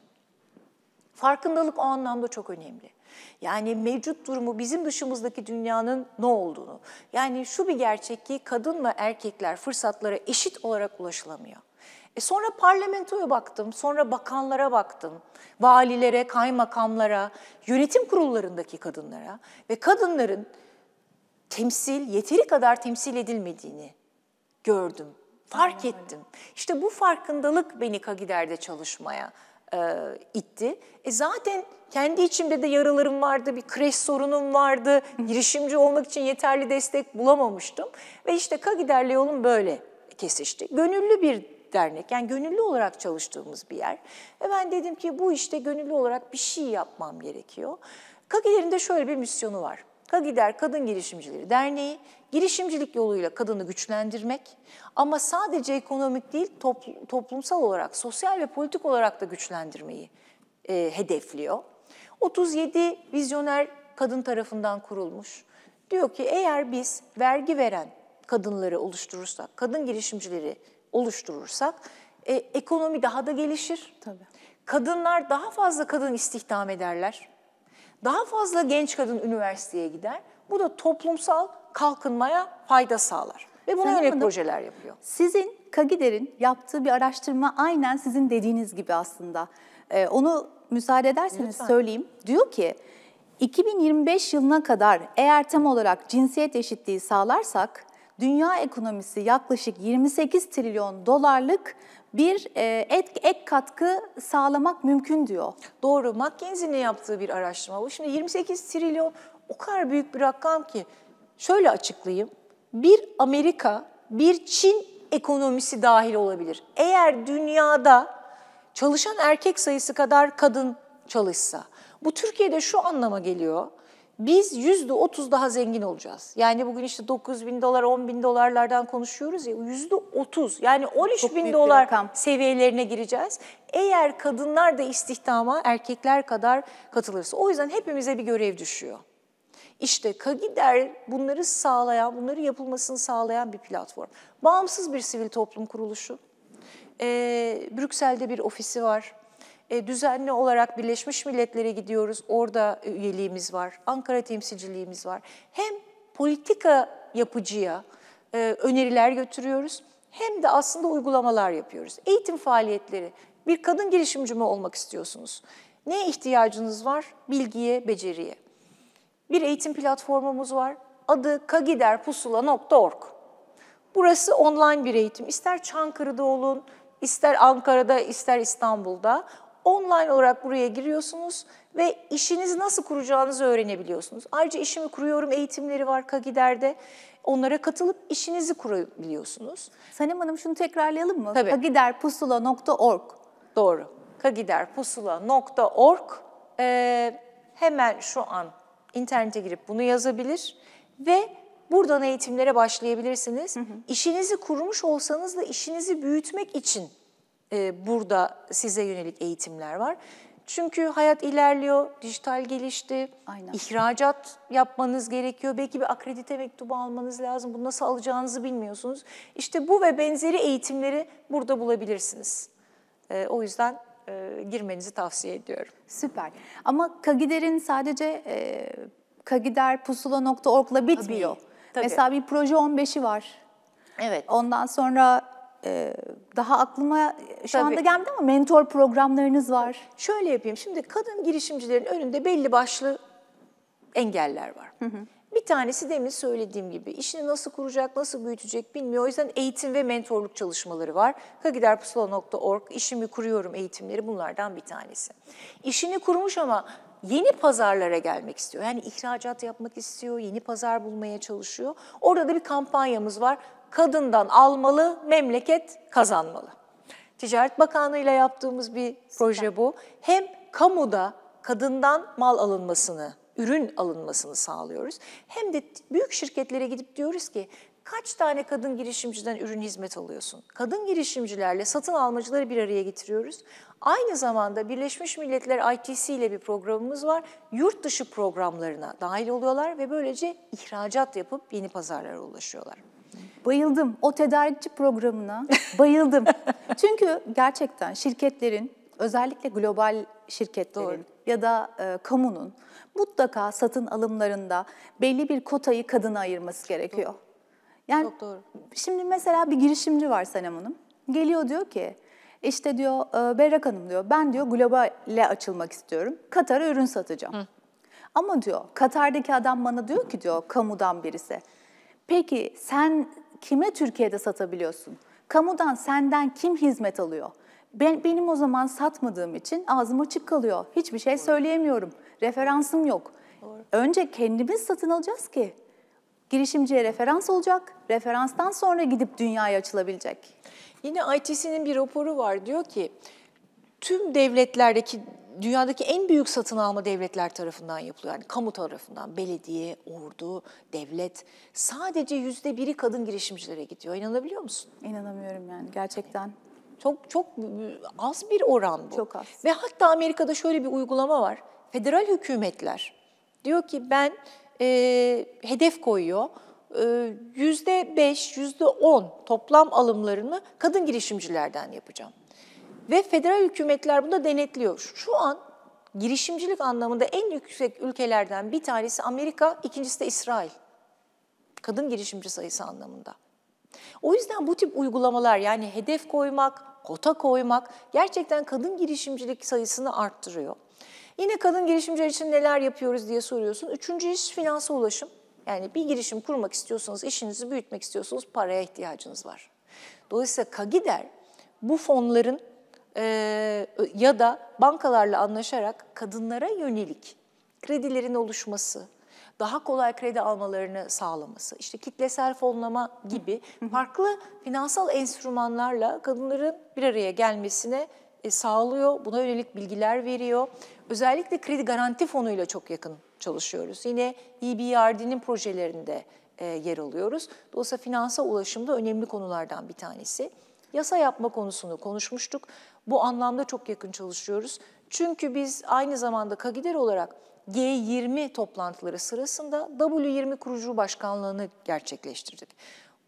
[SPEAKER 3] Farkındalık o anlamda çok önemli. Yani mevcut durumu bizim dışımızdaki dünyanın ne olduğunu. Yani şu bir gerçek ki kadın ve erkekler fırsatlara eşit olarak ulaşılamıyor. E sonra parlamentoya baktım, sonra bakanlara baktım, valilere, kaymakamlara, yönetim kurullarındaki kadınlara ve kadınların temsil, yeteri kadar temsil edilmediğini gördüm, fark ettim. İşte bu farkındalık beni Kagider'de çalışmaya e, itti. E zaten kendi içimde de yaralarım vardı, bir kreş sorunum vardı, girişimci olmak için yeterli destek bulamamıştım. Ve işte Kagider'le yolum böyle kesişti. Gönüllü bir dernek, yani gönüllü olarak çalıştığımız bir yer. Ve ben dedim ki bu işte gönüllü olarak bir şey yapmam gerekiyor. Kagider'in de şöyle bir misyonu var. Kagider Kadın Girişimcileri Derneği, girişimcilik yoluyla kadını güçlendirmek ama sadece ekonomik değil toplumsal olarak, sosyal ve politik olarak da güçlendirmeyi e, hedefliyor. 37 vizyoner kadın tarafından kurulmuş. Diyor ki eğer biz vergi veren kadınları oluşturursak, kadın girişimcileri oluşturursak e, ekonomi daha da gelişir. Tabii. Kadınlar daha fazla kadın istihdam ederler. Daha fazla genç kadın üniversiteye gider. Bu da toplumsal kalkınmaya fayda sağlar. Ve buna yönelik projeler
[SPEAKER 2] yapıyor. Sizin Kagider'in yaptığı bir araştırma aynen sizin dediğiniz gibi aslında. Ee, onu müsaade ederseniz Lütfen. söyleyeyim. Diyor ki 2025 yılına kadar eğer tam olarak cinsiyet eşitliği sağlarsak dünya ekonomisi yaklaşık 28 trilyon dolarlık bir e, ek, katkı sağlamak mümkün diyor. Doğru. McKinsey'nin yaptığı bir araştırma bu. Şimdi 28 trilyon
[SPEAKER 3] o kadar büyük bir rakam ki. Şöyle açıklayayım. Bir Amerika, bir Çin ekonomisi dahil olabilir. Eğer dünyada çalışan erkek sayısı kadar kadın çalışsa. Bu Türkiye'de şu anlama geliyor biz yüzde otuz daha zengin olacağız. Yani bugün işte 9 bin dolar, 10 bin dolarlardan konuşuyoruz ya yüzde otuz yani 13 Çok bin dolar rakam. seviyelerine gireceğiz. Eğer kadınlar da istihdama erkekler kadar katılırsa. O yüzden hepimize bir görev düşüyor. İşte Kagider bunları sağlayan, bunları yapılmasını sağlayan bir platform. Bağımsız bir sivil toplum kuruluşu. Ee, Brüksel'de bir ofisi var. E, düzenli olarak Birleşmiş Milletler'e gidiyoruz. Orada e, üyeliğimiz var. Ankara temsilciliğimiz var. Hem politika yapıcıya e, öneriler götürüyoruz hem de aslında uygulamalar yapıyoruz. Eğitim faaliyetleri. Bir kadın girişimci mi olmak istiyorsunuz? Ne ihtiyacınız var? Bilgiye, beceriye. Bir eğitim platformumuz var. Adı kagiderpusula.org. Burası online bir eğitim. İster Çankırı'da olun, ister Ankara'da, ister İstanbul'da. Online olarak buraya giriyorsunuz ve işinizi nasıl kuracağınızı öğrenebiliyorsunuz. Ayrıca işimi kuruyorum eğitimleri var Kagider'de. Onlara katılıp işinizi kurabiliyorsunuz. Sanem Hanım şunu tekrarlayalım mı? Tabii. kagiderpusula.org Doğru. kagiderpusula.org ee, hemen şu an internete girip bunu yazabilir ve buradan eğitimlere başlayabilirsiniz. Hı hı. İşinizi kurmuş olsanız da işinizi büyütmek için e, burada size yönelik eğitimler var. Çünkü hayat ilerliyor, dijital gelişti, Aynen. ihracat yapmanız gerekiyor. Belki bir akredite mektubu almanız lazım. Bunu nasıl alacağınızı bilmiyorsunuz. İşte bu ve benzeri eğitimleri burada bulabilirsiniz. E, o yüzden
[SPEAKER 2] e, girmenizi tavsiye ediyorum. Süper. Ama Kagider'in sadece e, kagiderpusula.org'la bitmiyor. Tabii, tabii. Mesela bir proje 15'i var. Evet. Ondan sonra e, daha aklıma şu Tabii. anda gelmedi ama mentor programlarınız var. Şöyle yapayım. Şimdi kadın girişimcilerin önünde belli başlı
[SPEAKER 3] engeller var. Hı hı. Bir tanesi demin söylediğim gibi işini nasıl kuracak, nasıl büyütecek bilmiyor. O yüzden eğitim ve mentorluk çalışmaları var. kagiderpusula.org, işimi kuruyorum eğitimleri bunlardan bir tanesi. İşini kurmuş ama yeni pazarlara gelmek istiyor. Yani ihracat yapmak istiyor, yeni pazar bulmaya çalışıyor. Orada da bir kampanyamız var kadından almalı, memleket kazanmalı. Ticaret Bakanlığı ile yaptığımız bir proje bu. Hem kamuda kadından mal alınmasını, ürün alınmasını sağlıyoruz. Hem de büyük şirketlere gidip diyoruz ki kaç tane kadın girişimciden ürün hizmet alıyorsun? Kadın girişimcilerle satın almacıları bir araya getiriyoruz. Aynı zamanda Birleşmiş Milletler ITC ile bir programımız var. Yurt dışı programlarına dahil oluyorlar ve böylece ihracat yapıp yeni pazarlara ulaşıyorlar.
[SPEAKER 2] Bayıldım. O tedarikçi programına bayıldım. Çünkü gerçekten şirketlerin özellikle global şirketlerin Doğru. ya da e, kamunun mutlaka satın alımlarında belli bir kotayı kadına ayırması gerekiyor. Doğru. Yani Çok şimdi mesela bir girişimci var Senem Hanım. Geliyor diyor ki işte diyor e, Berrak Hanım diyor ben diyor globale açılmak istiyorum. Katar'a ürün satacağım. Hı. Ama diyor Katar'daki adam bana diyor ki diyor kamudan birisi Peki sen kime Türkiye'de satabiliyorsun? Kamudan senden kim hizmet alıyor? Ben, benim o zaman satmadığım için ağzım açık kalıyor. Hiçbir şey söyleyemiyorum. Referansım yok. Önce kendimiz satın alacağız ki girişimciye referans olacak, referanstan sonra gidip dünyaya açılabilecek. Yine ITC'nin bir raporu var diyor ki tüm
[SPEAKER 3] devletlerdeki dünyadaki en büyük satın alma devletler tarafından yapılıyor. Yani kamu tarafından, belediye, ordu, devlet. Sadece yüzde biri kadın girişimcilere gidiyor. İnanabiliyor musun? İnanamıyorum yani gerçekten. Çok çok az bir oran bu. Çok az. Ve hatta Amerika'da şöyle bir uygulama var. Federal hükümetler diyor ki ben e, hedef koyuyor. E, yüzde beş, yüzde on toplam alımlarımı kadın girişimcilerden yapacağım. Ve federal hükümetler bunu da denetliyor. Şu an girişimcilik anlamında en yüksek ülkelerden bir tanesi Amerika, ikincisi de İsrail. Kadın girişimci sayısı anlamında. O yüzden bu tip uygulamalar yani hedef koymak, kota koymak gerçekten kadın girişimcilik sayısını arttırıyor. Yine kadın girişimciler için neler yapıyoruz diye soruyorsun. Üçüncü iş finansa ulaşım. Yani bir girişim kurmak istiyorsanız, işinizi büyütmek istiyorsunuz paraya ihtiyacınız var. Dolayısıyla Kagider bu fonların ee, ya da bankalarla anlaşarak kadınlara yönelik kredilerin oluşması, daha kolay kredi almalarını sağlaması, işte kitlesel fonlama gibi farklı finansal enstrümanlarla kadınların bir araya gelmesine e, sağlıyor. Buna yönelik bilgiler veriyor. Özellikle kredi garanti fonuyla çok yakın çalışıyoruz. Yine EBRD'nin projelerinde e, yer alıyoruz. Dolayısıyla finansa ulaşımda önemli konulardan bir tanesi. Yasa yapma konusunu konuşmuştuk. Bu anlamda çok yakın çalışıyoruz. Çünkü biz aynı zamanda KAGİDER olarak G20 toplantıları sırasında W20 kurucu başkanlığını gerçekleştirdik.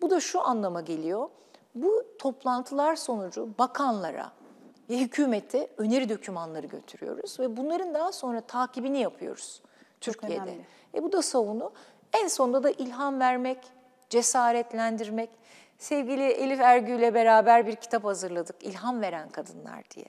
[SPEAKER 3] Bu da şu anlama geliyor. Bu toplantılar sonucu bakanlara ve hükümete öneri dokümanları götürüyoruz ve bunların daha sonra takibini yapıyoruz Türkiye'de. E bu da savunu. En sonunda da ilham vermek, cesaretlendirmek, sevgili Elif Ergü'yle beraber bir kitap hazırladık. İlham veren kadınlar diye.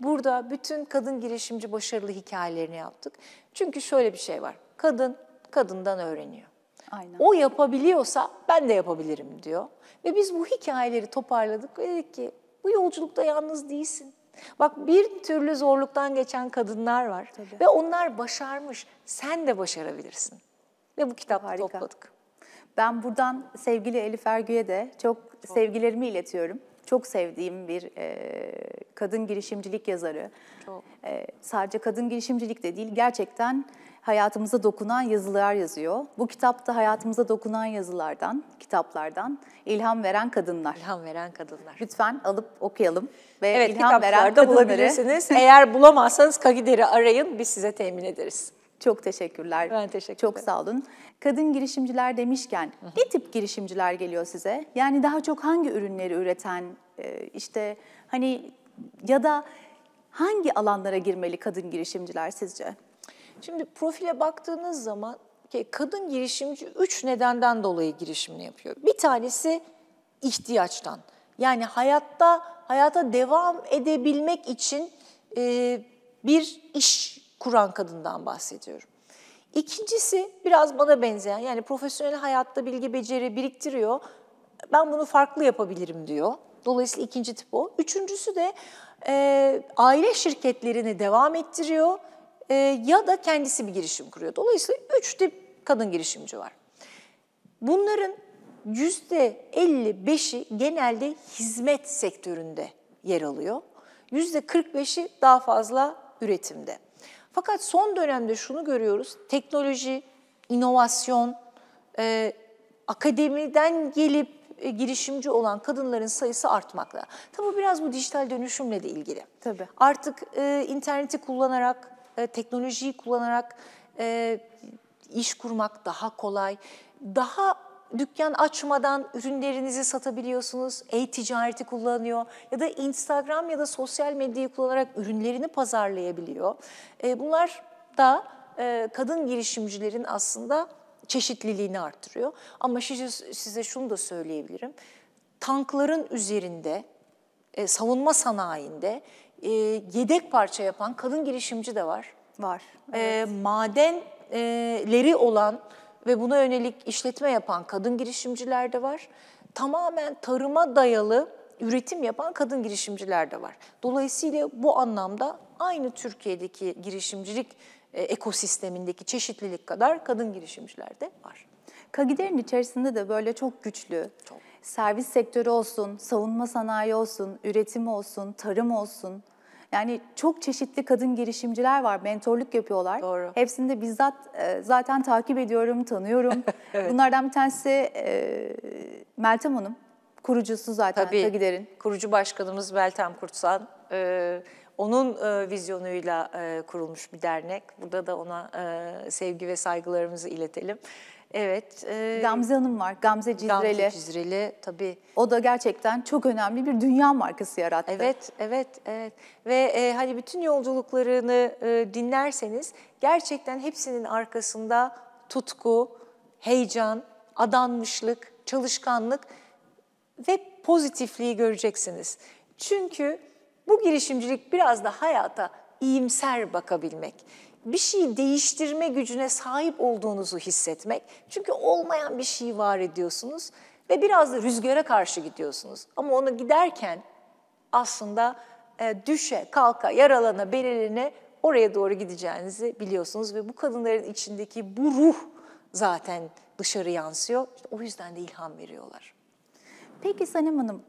[SPEAKER 3] Burada bütün kadın girişimci başarılı hikayelerini yaptık. Çünkü şöyle bir şey var. Kadın kadından öğreniyor. Aynen. O yapabiliyorsa ben de yapabilirim diyor. Ve biz bu hikayeleri toparladık ve dedik ki bu yolculukta yalnız değilsin. Bak bir türlü zorluktan geçen kadınlar var Tabii. ve onlar başarmış. Sen de başarabilirsin.
[SPEAKER 2] Ve bu kitapları Harika. topladık. Ben buradan sevgili Elif Ergü'ye de çok, çok sevgilerimi iletiyorum. Çok sevdiğim bir e, kadın girişimcilik yazarı. Çok. E, sadece kadın girişimcilik de değil, gerçekten hayatımıza dokunan yazılar yazıyor. Bu kitapta hayatımıza dokunan yazılardan, kitaplardan ilham veren kadınlar. İlham veren kadınlar. Lütfen alıp okuyalım ve evet, ilham veren kadınları. bulabilirsiniz. Eğer bulamazsanız Kagider'i arayın, biz size temin ederiz. Çok teşekkürler. Ben teşekkür Çok sağ olun. Kadın girişimciler demişken hı ne tip girişimciler geliyor size? Yani daha çok hangi ürünleri üreten e, işte hani ya da hangi alanlara girmeli kadın girişimciler sizce?
[SPEAKER 3] Şimdi profile baktığınız zaman kadın girişimci üç nedenden dolayı girişimini yapıyor. Bir tanesi ihtiyaçtan. Yani hayatta hayata devam edebilmek için e, bir iş kuran kadından bahsediyorum. İkincisi biraz bana benzeyen yani profesyonel hayatta bilgi beceri biriktiriyor. Ben bunu farklı yapabilirim diyor. Dolayısıyla ikinci tip o. Üçüncüsü de e, aile şirketlerini devam ettiriyor e, ya da kendisi bir girişim kuruyor. Dolayısıyla üç tip kadın girişimci var. Bunların yüzde %55'i genelde hizmet sektöründe yer alıyor. Yüzde %45'i daha fazla üretimde. Fakat son dönemde şunu görüyoruz, teknoloji, inovasyon, e, akademiden gelip e, girişimci olan kadınların sayısı artmakla. Tabii biraz bu dijital dönüşümle de ilgili. Tabii. Artık e, interneti kullanarak, e, teknolojiyi kullanarak e, iş kurmak daha kolay, daha dükkan açmadan ürünlerinizi satabiliyorsunuz. E-ticareti kullanıyor ya da Instagram ya da sosyal medyayı kullanarak ürünlerini pazarlayabiliyor. E, bunlar da e, kadın girişimcilerin aslında çeşitliliğini arttırıyor. Ama size şunu da söyleyebilirim. Tankların üzerinde, e, savunma sanayinde yedek parça yapan kadın girişimci de var. Var. Evet. madenleri olan ve buna yönelik işletme yapan kadın girişimciler de var. Tamamen tarıma dayalı üretim yapan kadın girişimciler de var. Dolayısıyla bu anlamda aynı Türkiye'deki girişimcilik e, ekosistemindeki çeşitlilik kadar kadın
[SPEAKER 2] girişimciler de var. Kagider'in içerisinde de böyle çok güçlü, çok. servis sektörü olsun, savunma sanayi olsun, üretim olsun, tarım olsun, yani çok çeşitli kadın girişimciler var, mentorluk yapıyorlar. Doğru. Hepsini de bizzat e, zaten takip ediyorum, tanıyorum. evet. Bunlardan bir tanesi e, Meltem Hanım, kurucusu zaten Tabii, Tagider'in.
[SPEAKER 3] Kurucu başkanımız Meltem Kurtsal. E, onun e, vizyonuyla kurulmuş bir dernek. Burada da ona sevgi ve saygılarımızı
[SPEAKER 2] iletelim. Evet. E, Gamze Hanım var. Gamze Cizreli. Gamze Cizreli tabii. O da gerçekten çok önemli bir dünya markası yarattı. Evet, evet, evet. Ve e, hani bütün
[SPEAKER 3] yolculuklarını e, dinlerseniz gerçekten hepsinin arkasında tutku, heyecan, adanmışlık, çalışkanlık ve pozitifliği göreceksiniz. Çünkü bu girişimcilik biraz da hayata iyimser bakabilmek bir şeyi değiştirme gücüne sahip olduğunuzu hissetmek. Çünkü olmayan bir şeyi var ediyorsunuz ve biraz da rüzgara karşı gidiyorsunuz. Ama onu giderken aslında e, düşe, kalka, yaralana, belirine oraya doğru gideceğinizi biliyorsunuz ve bu kadınların içindeki bu ruh
[SPEAKER 2] zaten dışarı yansıyor. İşte o yüzden de ilham veriyorlar. Peki Sanem Hanım,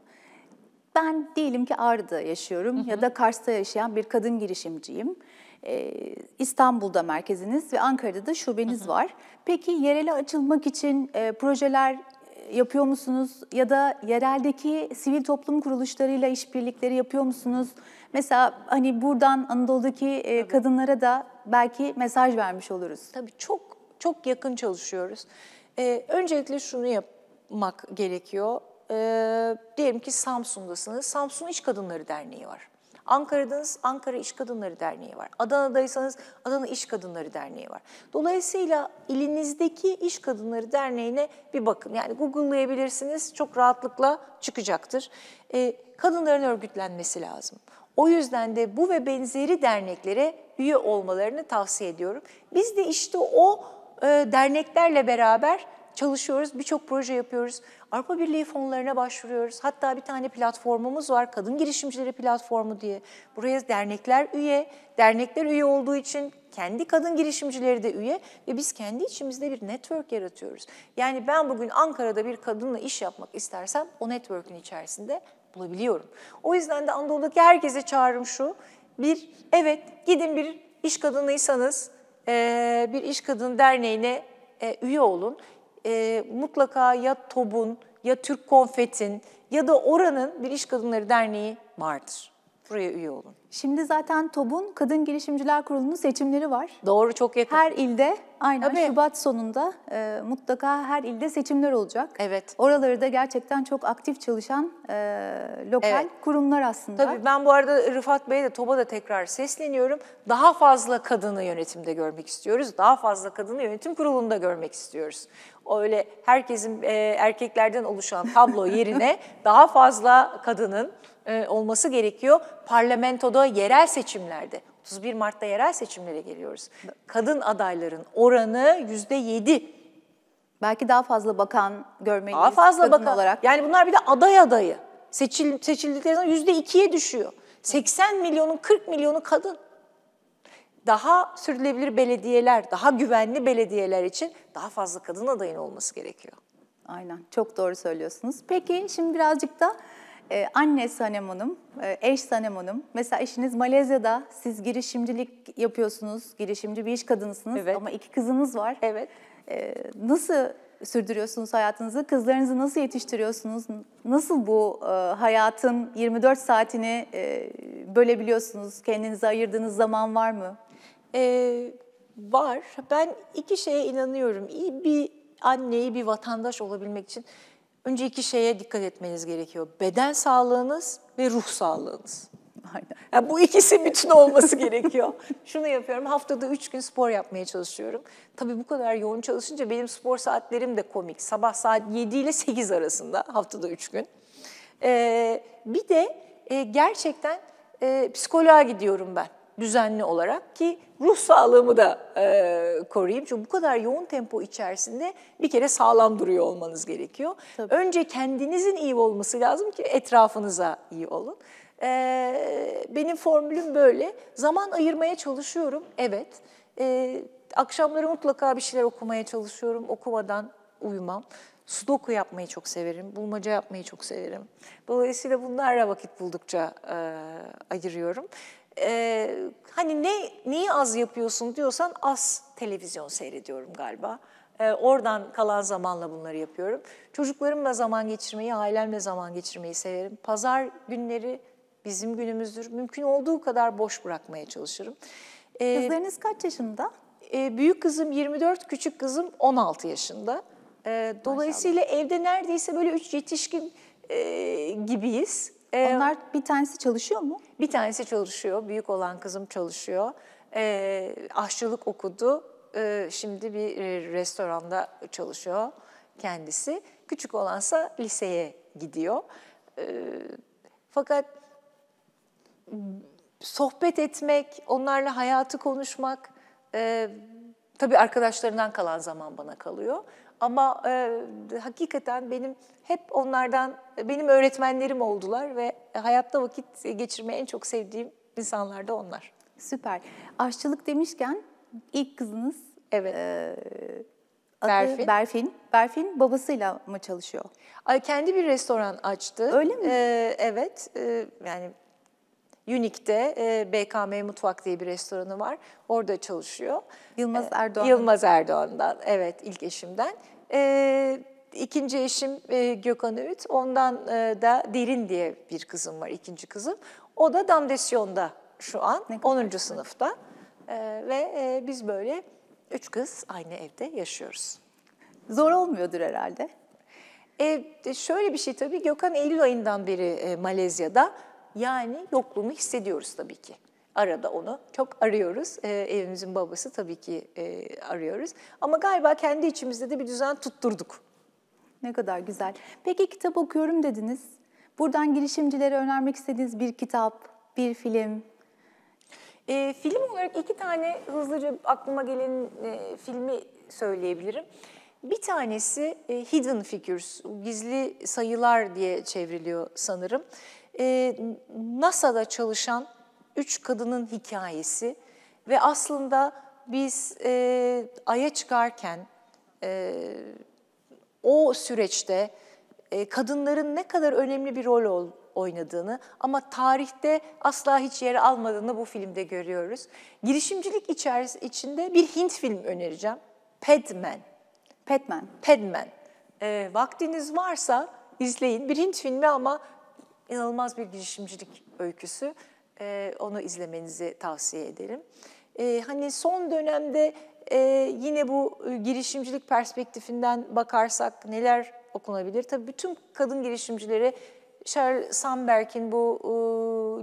[SPEAKER 2] ben diyelim ki Ağrı'da yaşıyorum hı hı. ya da Kars'ta yaşayan bir kadın girişimciyim. Ee, İstanbul'da merkeziniz ve Ankara'da da şubeniz hı hı. var. Peki yerele açılmak için e, projeler e, yapıyor musunuz ya da yereldeki sivil toplum kuruluşlarıyla işbirlikleri yapıyor musunuz? Mesela hani buradan Anadolu'daki e, kadınlara da belki mesaj vermiş oluruz. Tabii çok çok yakın çalışıyoruz. Ee, öncelikle şunu yapmak gerekiyor. Ee,
[SPEAKER 3] diyelim ki Samsun'dasınız. Samsun İş Kadınları Derneği var. Ankara'danız Ankara İş Kadınları Derneği var. Adana'daysanız Adana İş Kadınları Derneği var. Dolayısıyla ilinizdeki İş Kadınları Derneği'ne bir bakın. Yani Google'layabilirsiniz çok rahatlıkla çıkacaktır. E, kadınların örgütlenmesi lazım. O yüzden de bu ve benzeri derneklere üye olmalarını tavsiye ediyorum. Biz de işte o e, derneklerle beraber çalışıyoruz, birçok proje yapıyoruz. Avrupa Birliği fonlarına başvuruyoruz. Hatta bir tane platformumuz var, Kadın Girişimcileri Platformu diye. Buraya dernekler üye, dernekler üye olduğu için kendi kadın girişimcileri de üye ve biz kendi içimizde bir network yaratıyoruz. Yani ben bugün Ankara'da bir kadınla iş yapmak istersem o network'ün içerisinde bulabiliyorum. O yüzden de Anadolu'daki herkese çağrım şu, bir evet gidin bir iş kadınıysanız bir iş kadın derneğine üye olun e, mutlaka ya TOB'un ya Türk Konfet'in
[SPEAKER 2] ya da oranın bir iş kadınları derneği vardır. Buraya üye olun. Şimdi zaten TOB'un Kadın Girişimciler Kurulu'nun seçimleri var. Doğru çok yakın. Her ilde aynen Tabii. Şubat sonunda e, mutlaka her ilde seçimler olacak. Evet. Oraları da gerçekten çok aktif çalışan e, lokal evet. kurumlar aslında. Tabii
[SPEAKER 3] ben bu arada Rıfat Bey'e de TOB'a da tekrar sesleniyorum. Daha fazla kadını yönetimde görmek istiyoruz. Daha fazla kadını yönetim kurulunda görmek istiyoruz. Öyle herkesin e, erkeklerden oluşan tablo yerine daha fazla kadının e, olması gerekiyor. Parlamentoda da yerel seçimlerde 31 Mart'ta yerel seçimlere geliyoruz. Kadın adayların oranı yüzde yedi. Belki daha fazla bakan görmeyi Daha fazla bakan olarak. Yani bunlar bir de aday adayı. Seçil, yüzde ikiye düşüyor. 80 milyonun 40 milyonu kadın. Daha sürdürülebilir belediyeler, daha güvenli belediyeler için
[SPEAKER 2] daha fazla kadın adayın olması gerekiyor. Aynen, çok doğru söylüyorsunuz. Peki şimdi birazcık da e, anne Sanem Hanım, e, eş Sanem Hanım. Mesela eşiniz Malezya'da, siz girişimcilik yapıyorsunuz, girişimci bir iş kadınısınız evet. ama iki kızınız var. Evet. E, nasıl sürdürüyorsunuz hayatınızı? Kızlarınızı nasıl yetiştiriyorsunuz? Nasıl bu e, hayatın 24 saatini e, bölebiliyorsunuz? Kendinize ayırdığınız zaman var mı? E, var. Ben iki şeye inanıyorum.
[SPEAKER 3] İyi bir anneyi bir vatandaş olabilmek için Önce iki şeye dikkat etmeniz gerekiyor. Beden sağlığınız ve ruh sağlığınız. Aynen. Yani bu ikisi bütün olması gerekiyor. Şunu yapıyorum, haftada üç gün spor yapmaya çalışıyorum. Tabii bu kadar yoğun çalışınca benim spor saatlerim de komik. Sabah saat 7 ile 8 arasında haftada üç gün. Ee, bir de e, gerçekten e, psikoloğa gidiyorum ben düzenli olarak ki ruh sağlığımı da e, koruyayım. Çünkü bu kadar yoğun tempo içerisinde bir kere sağlam duruyor olmanız gerekiyor. Tabii. Önce kendinizin iyi olması lazım ki etrafınıza iyi olun. E, benim formülüm böyle. Zaman ayırmaya çalışıyorum, evet. E, akşamları mutlaka bir şeyler okumaya çalışıyorum. Okumadan uyumam. Sudoku yapmayı çok severim, bulmaca yapmayı çok severim. Dolayısıyla bunlarla vakit buldukça e, ayırıyorum e, hani ne neyi az yapıyorsun diyorsan az televizyon seyrediyorum galiba. E, oradan kalan zamanla bunları yapıyorum. Çocuklarımla zaman geçirmeyi, ailemle zaman geçirmeyi severim. Pazar günleri bizim günümüzdür. Mümkün olduğu kadar boş bırakmaya çalışırım. E, Kızlarınız kaç yaşında? E, büyük kızım 24, küçük kızım 16 yaşında. E, dolayısıyla evde neredeyse böyle üç yetişkin e, gibiyiz. Ee, Onlar bir tanesi çalışıyor mu? Bir tanesi çalışıyor. Büyük olan kızım çalışıyor. Ee, aşçılık okudu. Ee, şimdi bir e, restoranda çalışıyor kendisi. Küçük olansa liseye gidiyor. Ee, fakat sohbet etmek, onlarla hayatı konuşmak, e, tabii arkadaşlarından kalan zaman bana kalıyor. Ama e, hakikaten benim hep onlardan, benim öğretmenlerim oldular ve hayatta vakit geçirmeyi en çok sevdiğim insanlar da onlar.
[SPEAKER 2] Süper. Aşçılık demişken ilk kızınız evet. E, adı Berfin. Berfin. Berfin babasıyla mı çalışıyor? kendi bir restoran açtı.
[SPEAKER 3] Öyle mi? Ee, evet. E, yani Unique'de e, BKM Mutfak diye bir restoranı var. Orada çalışıyor. Yılmaz e, Erdoğan. Yılmaz Erdoğan'dan, evet ilk eşimden. E, ikinci eşim e, Gökhan Öğüt. Ondan e, da Derin diye bir kızım var, ikinci kızım. O da Damdesyon'da şu an, 10. sınıfta. E, ve e, biz böyle üç kız aynı evde yaşıyoruz. Zor olmuyordur herhalde. E, e şöyle bir şey tabii Gökhan Eylül ayından beri e, Malezya'da yani yokluğunu hissediyoruz tabii ki. Arada onu çok arıyoruz. E, evimizin babası tabii ki e, arıyoruz. Ama galiba kendi
[SPEAKER 2] içimizde de bir düzen tutturduk. Ne kadar güzel. Peki kitap okuyorum dediniz. Buradan girişimcilere önermek istediğiniz bir kitap, bir film,
[SPEAKER 3] e, film olarak iki tane hızlıca
[SPEAKER 2] aklıma gelen e, filmi söyleyebilirim.
[SPEAKER 3] Bir tanesi e, Hidden Figures, Gizli Sayılar diye çevriliyor sanırım. Ee, NASA'da çalışan üç kadının hikayesi ve aslında biz e, Ay'a çıkarken e, o süreçte e, kadınların ne kadar önemli bir rol ol, oynadığını ama tarihte asla hiç yer almadığını bu filmde görüyoruz. Girişimcilik içeris- içinde bir Hint film önereceğim. Padman. Padman. Padman. E, vaktiniz varsa izleyin. Bir Hint filmi ama inanılmaz bir girişimcilik öyküsü. E, onu izlemenizi tavsiye ederim. E, hani son dönemde e, yine bu e, girişimcilik perspektifinden bakarsak neler okunabilir? Tabii bütün kadın girişimcileri Sheryl Sandberg'in bu e,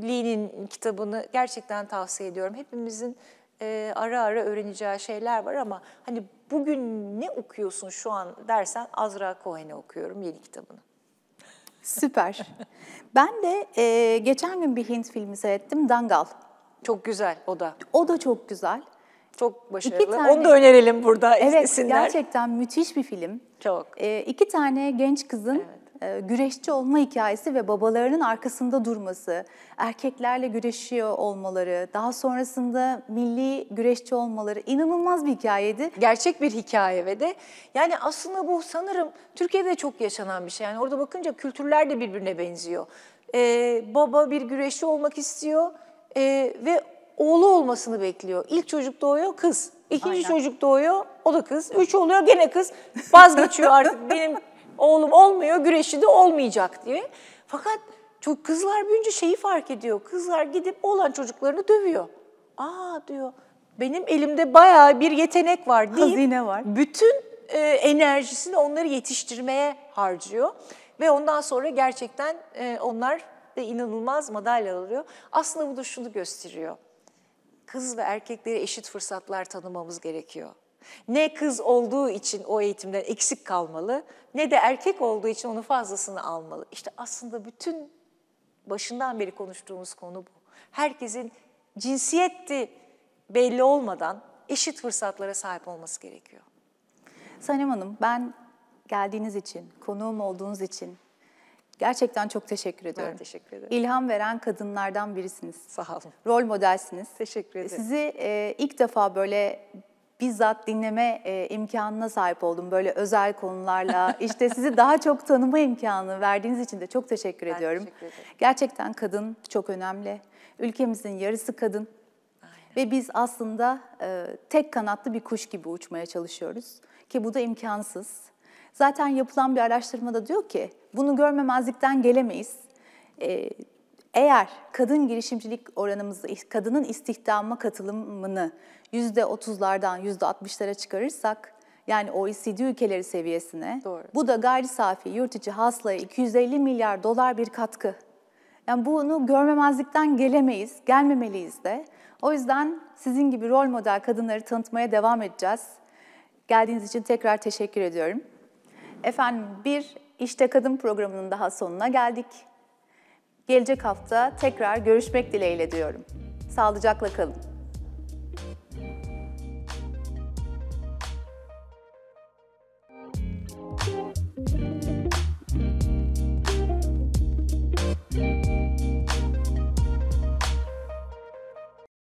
[SPEAKER 3] Lean'in kitabını gerçekten tavsiye ediyorum. Hepimizin e, ara ara öğreneceği şeyler var ama hani bugün ne okuyorsun şu an dersen Azra Cohen'i okuyorum yeni kitabını.
[SPEAKER 2] Süper. Ben de e, geçen gün bir Hint filmi seyrettim, Dangal. Çok güzel o da. O da çok güzel. Çok
[SPEAKER 3] başarılı. İki tane, Onu da önerelim burada evet, izlesinler. Evet
[SPEAKER 2] gerçekten müthiş bir film. Çok. E, iki tane genç kızın evet e, güreşçi olma hikayesi ve babalarının arkasında durması, erkeklerle güreşiyor olmaları, daha sonrasında milli güreşçi olmaları inanılmaz bir hikayeydi. Gerçek bir hikaye ve de
[SPEAKER 3] yani aslında bu sanırım Türkiye'de çok yaşanan bir şey. Yani orada bakınca kültürler de birbirine benziyor. Ee, baba bir güreşçi olmak istiyor e, ve oğlu olmasını bekliyor. İlk çocuk doğuyor kız. İkinci Aynen. çocuk doğuyor o da kız. Üç oluyor gene kız. Vazgeçiyor artık benim Oğlum olmuyor, güreşi de olmayacak diye. Fakat çok kızlar büyünce şeyi fark ediyor. Kızlar gidip olan çocuklarını dövüyor. Aa diyor benim elimde bayağı bir yetenek var deyip Hazine var. bütün e, enerjisini onları yetiştirmeye harcıyor. Ve ondan sonra gerçekten e, onlar da inanılmaz madalya alıyor. Aslında bu da şunu gösteriyor. Kız ve erkeklere eşit fırsatlar tanımamız gerekiyor. Ne kız olduğu için o eğitimden eksik kalmalı ne de erkek olduğu için onu fazlasını almalı. İşte aslında bütün başından beri konuştuğumuz konu bu. Herkesin cinsiyeti belli olmadan eşit fırsatlara sahip olması gerekiyor.
[SPEAKER 2] Sanem Hanım ben geldiğiniz için, konuğum olduğunuz için gerçekten çok teşekkür ediyorum. Ben teşekkür ederim. İlham veren kadınlardan birisiniz. Sağ olun. Rol modelsiniz. Teşekkür ederim. Sizi e, ilk defa böyle bizzat dinleme e, imkanına sahip oldum. Böyle özel konularla işte sizi daha çok tanıma imkanı verdiğiniz için de çok teşekkür ben ediyorum. Teşekkür Gerçekten kadın çok önemli. Ülkemizin yarısı kadın. Ve biz aslında e, tek kanatlı bir kuş gibi uçmaya çalışıyoruz ki bu da imkansız. Zaten yapılan bir araştırmada diyor ki bunu görmemezlikten gelemeyiz. E, eğer kadın girişimcilik oranımızı, kadının istihdama katılımını %30'lardan %60'lara çıkarırsak, yani OECD ülkeleri seviyesine, Doğru. bu da gayri safi yurt içi haslaya 250 milyar dolar bir katkı. Yani bunu görmemezlikten gelemeyiz, gelmemeliyiz de. O yüzden sizin gibi rol model kadınları tanıtmaya devam edeceğiz. Geldiğiniz için tekrar teşekkür ediyorum. Efendim bir işte Kadın programının daha sonuna geldik. Gelecek hafta tekrar görüşmek dileğiyle diyorum. Sağlıcakla kalın.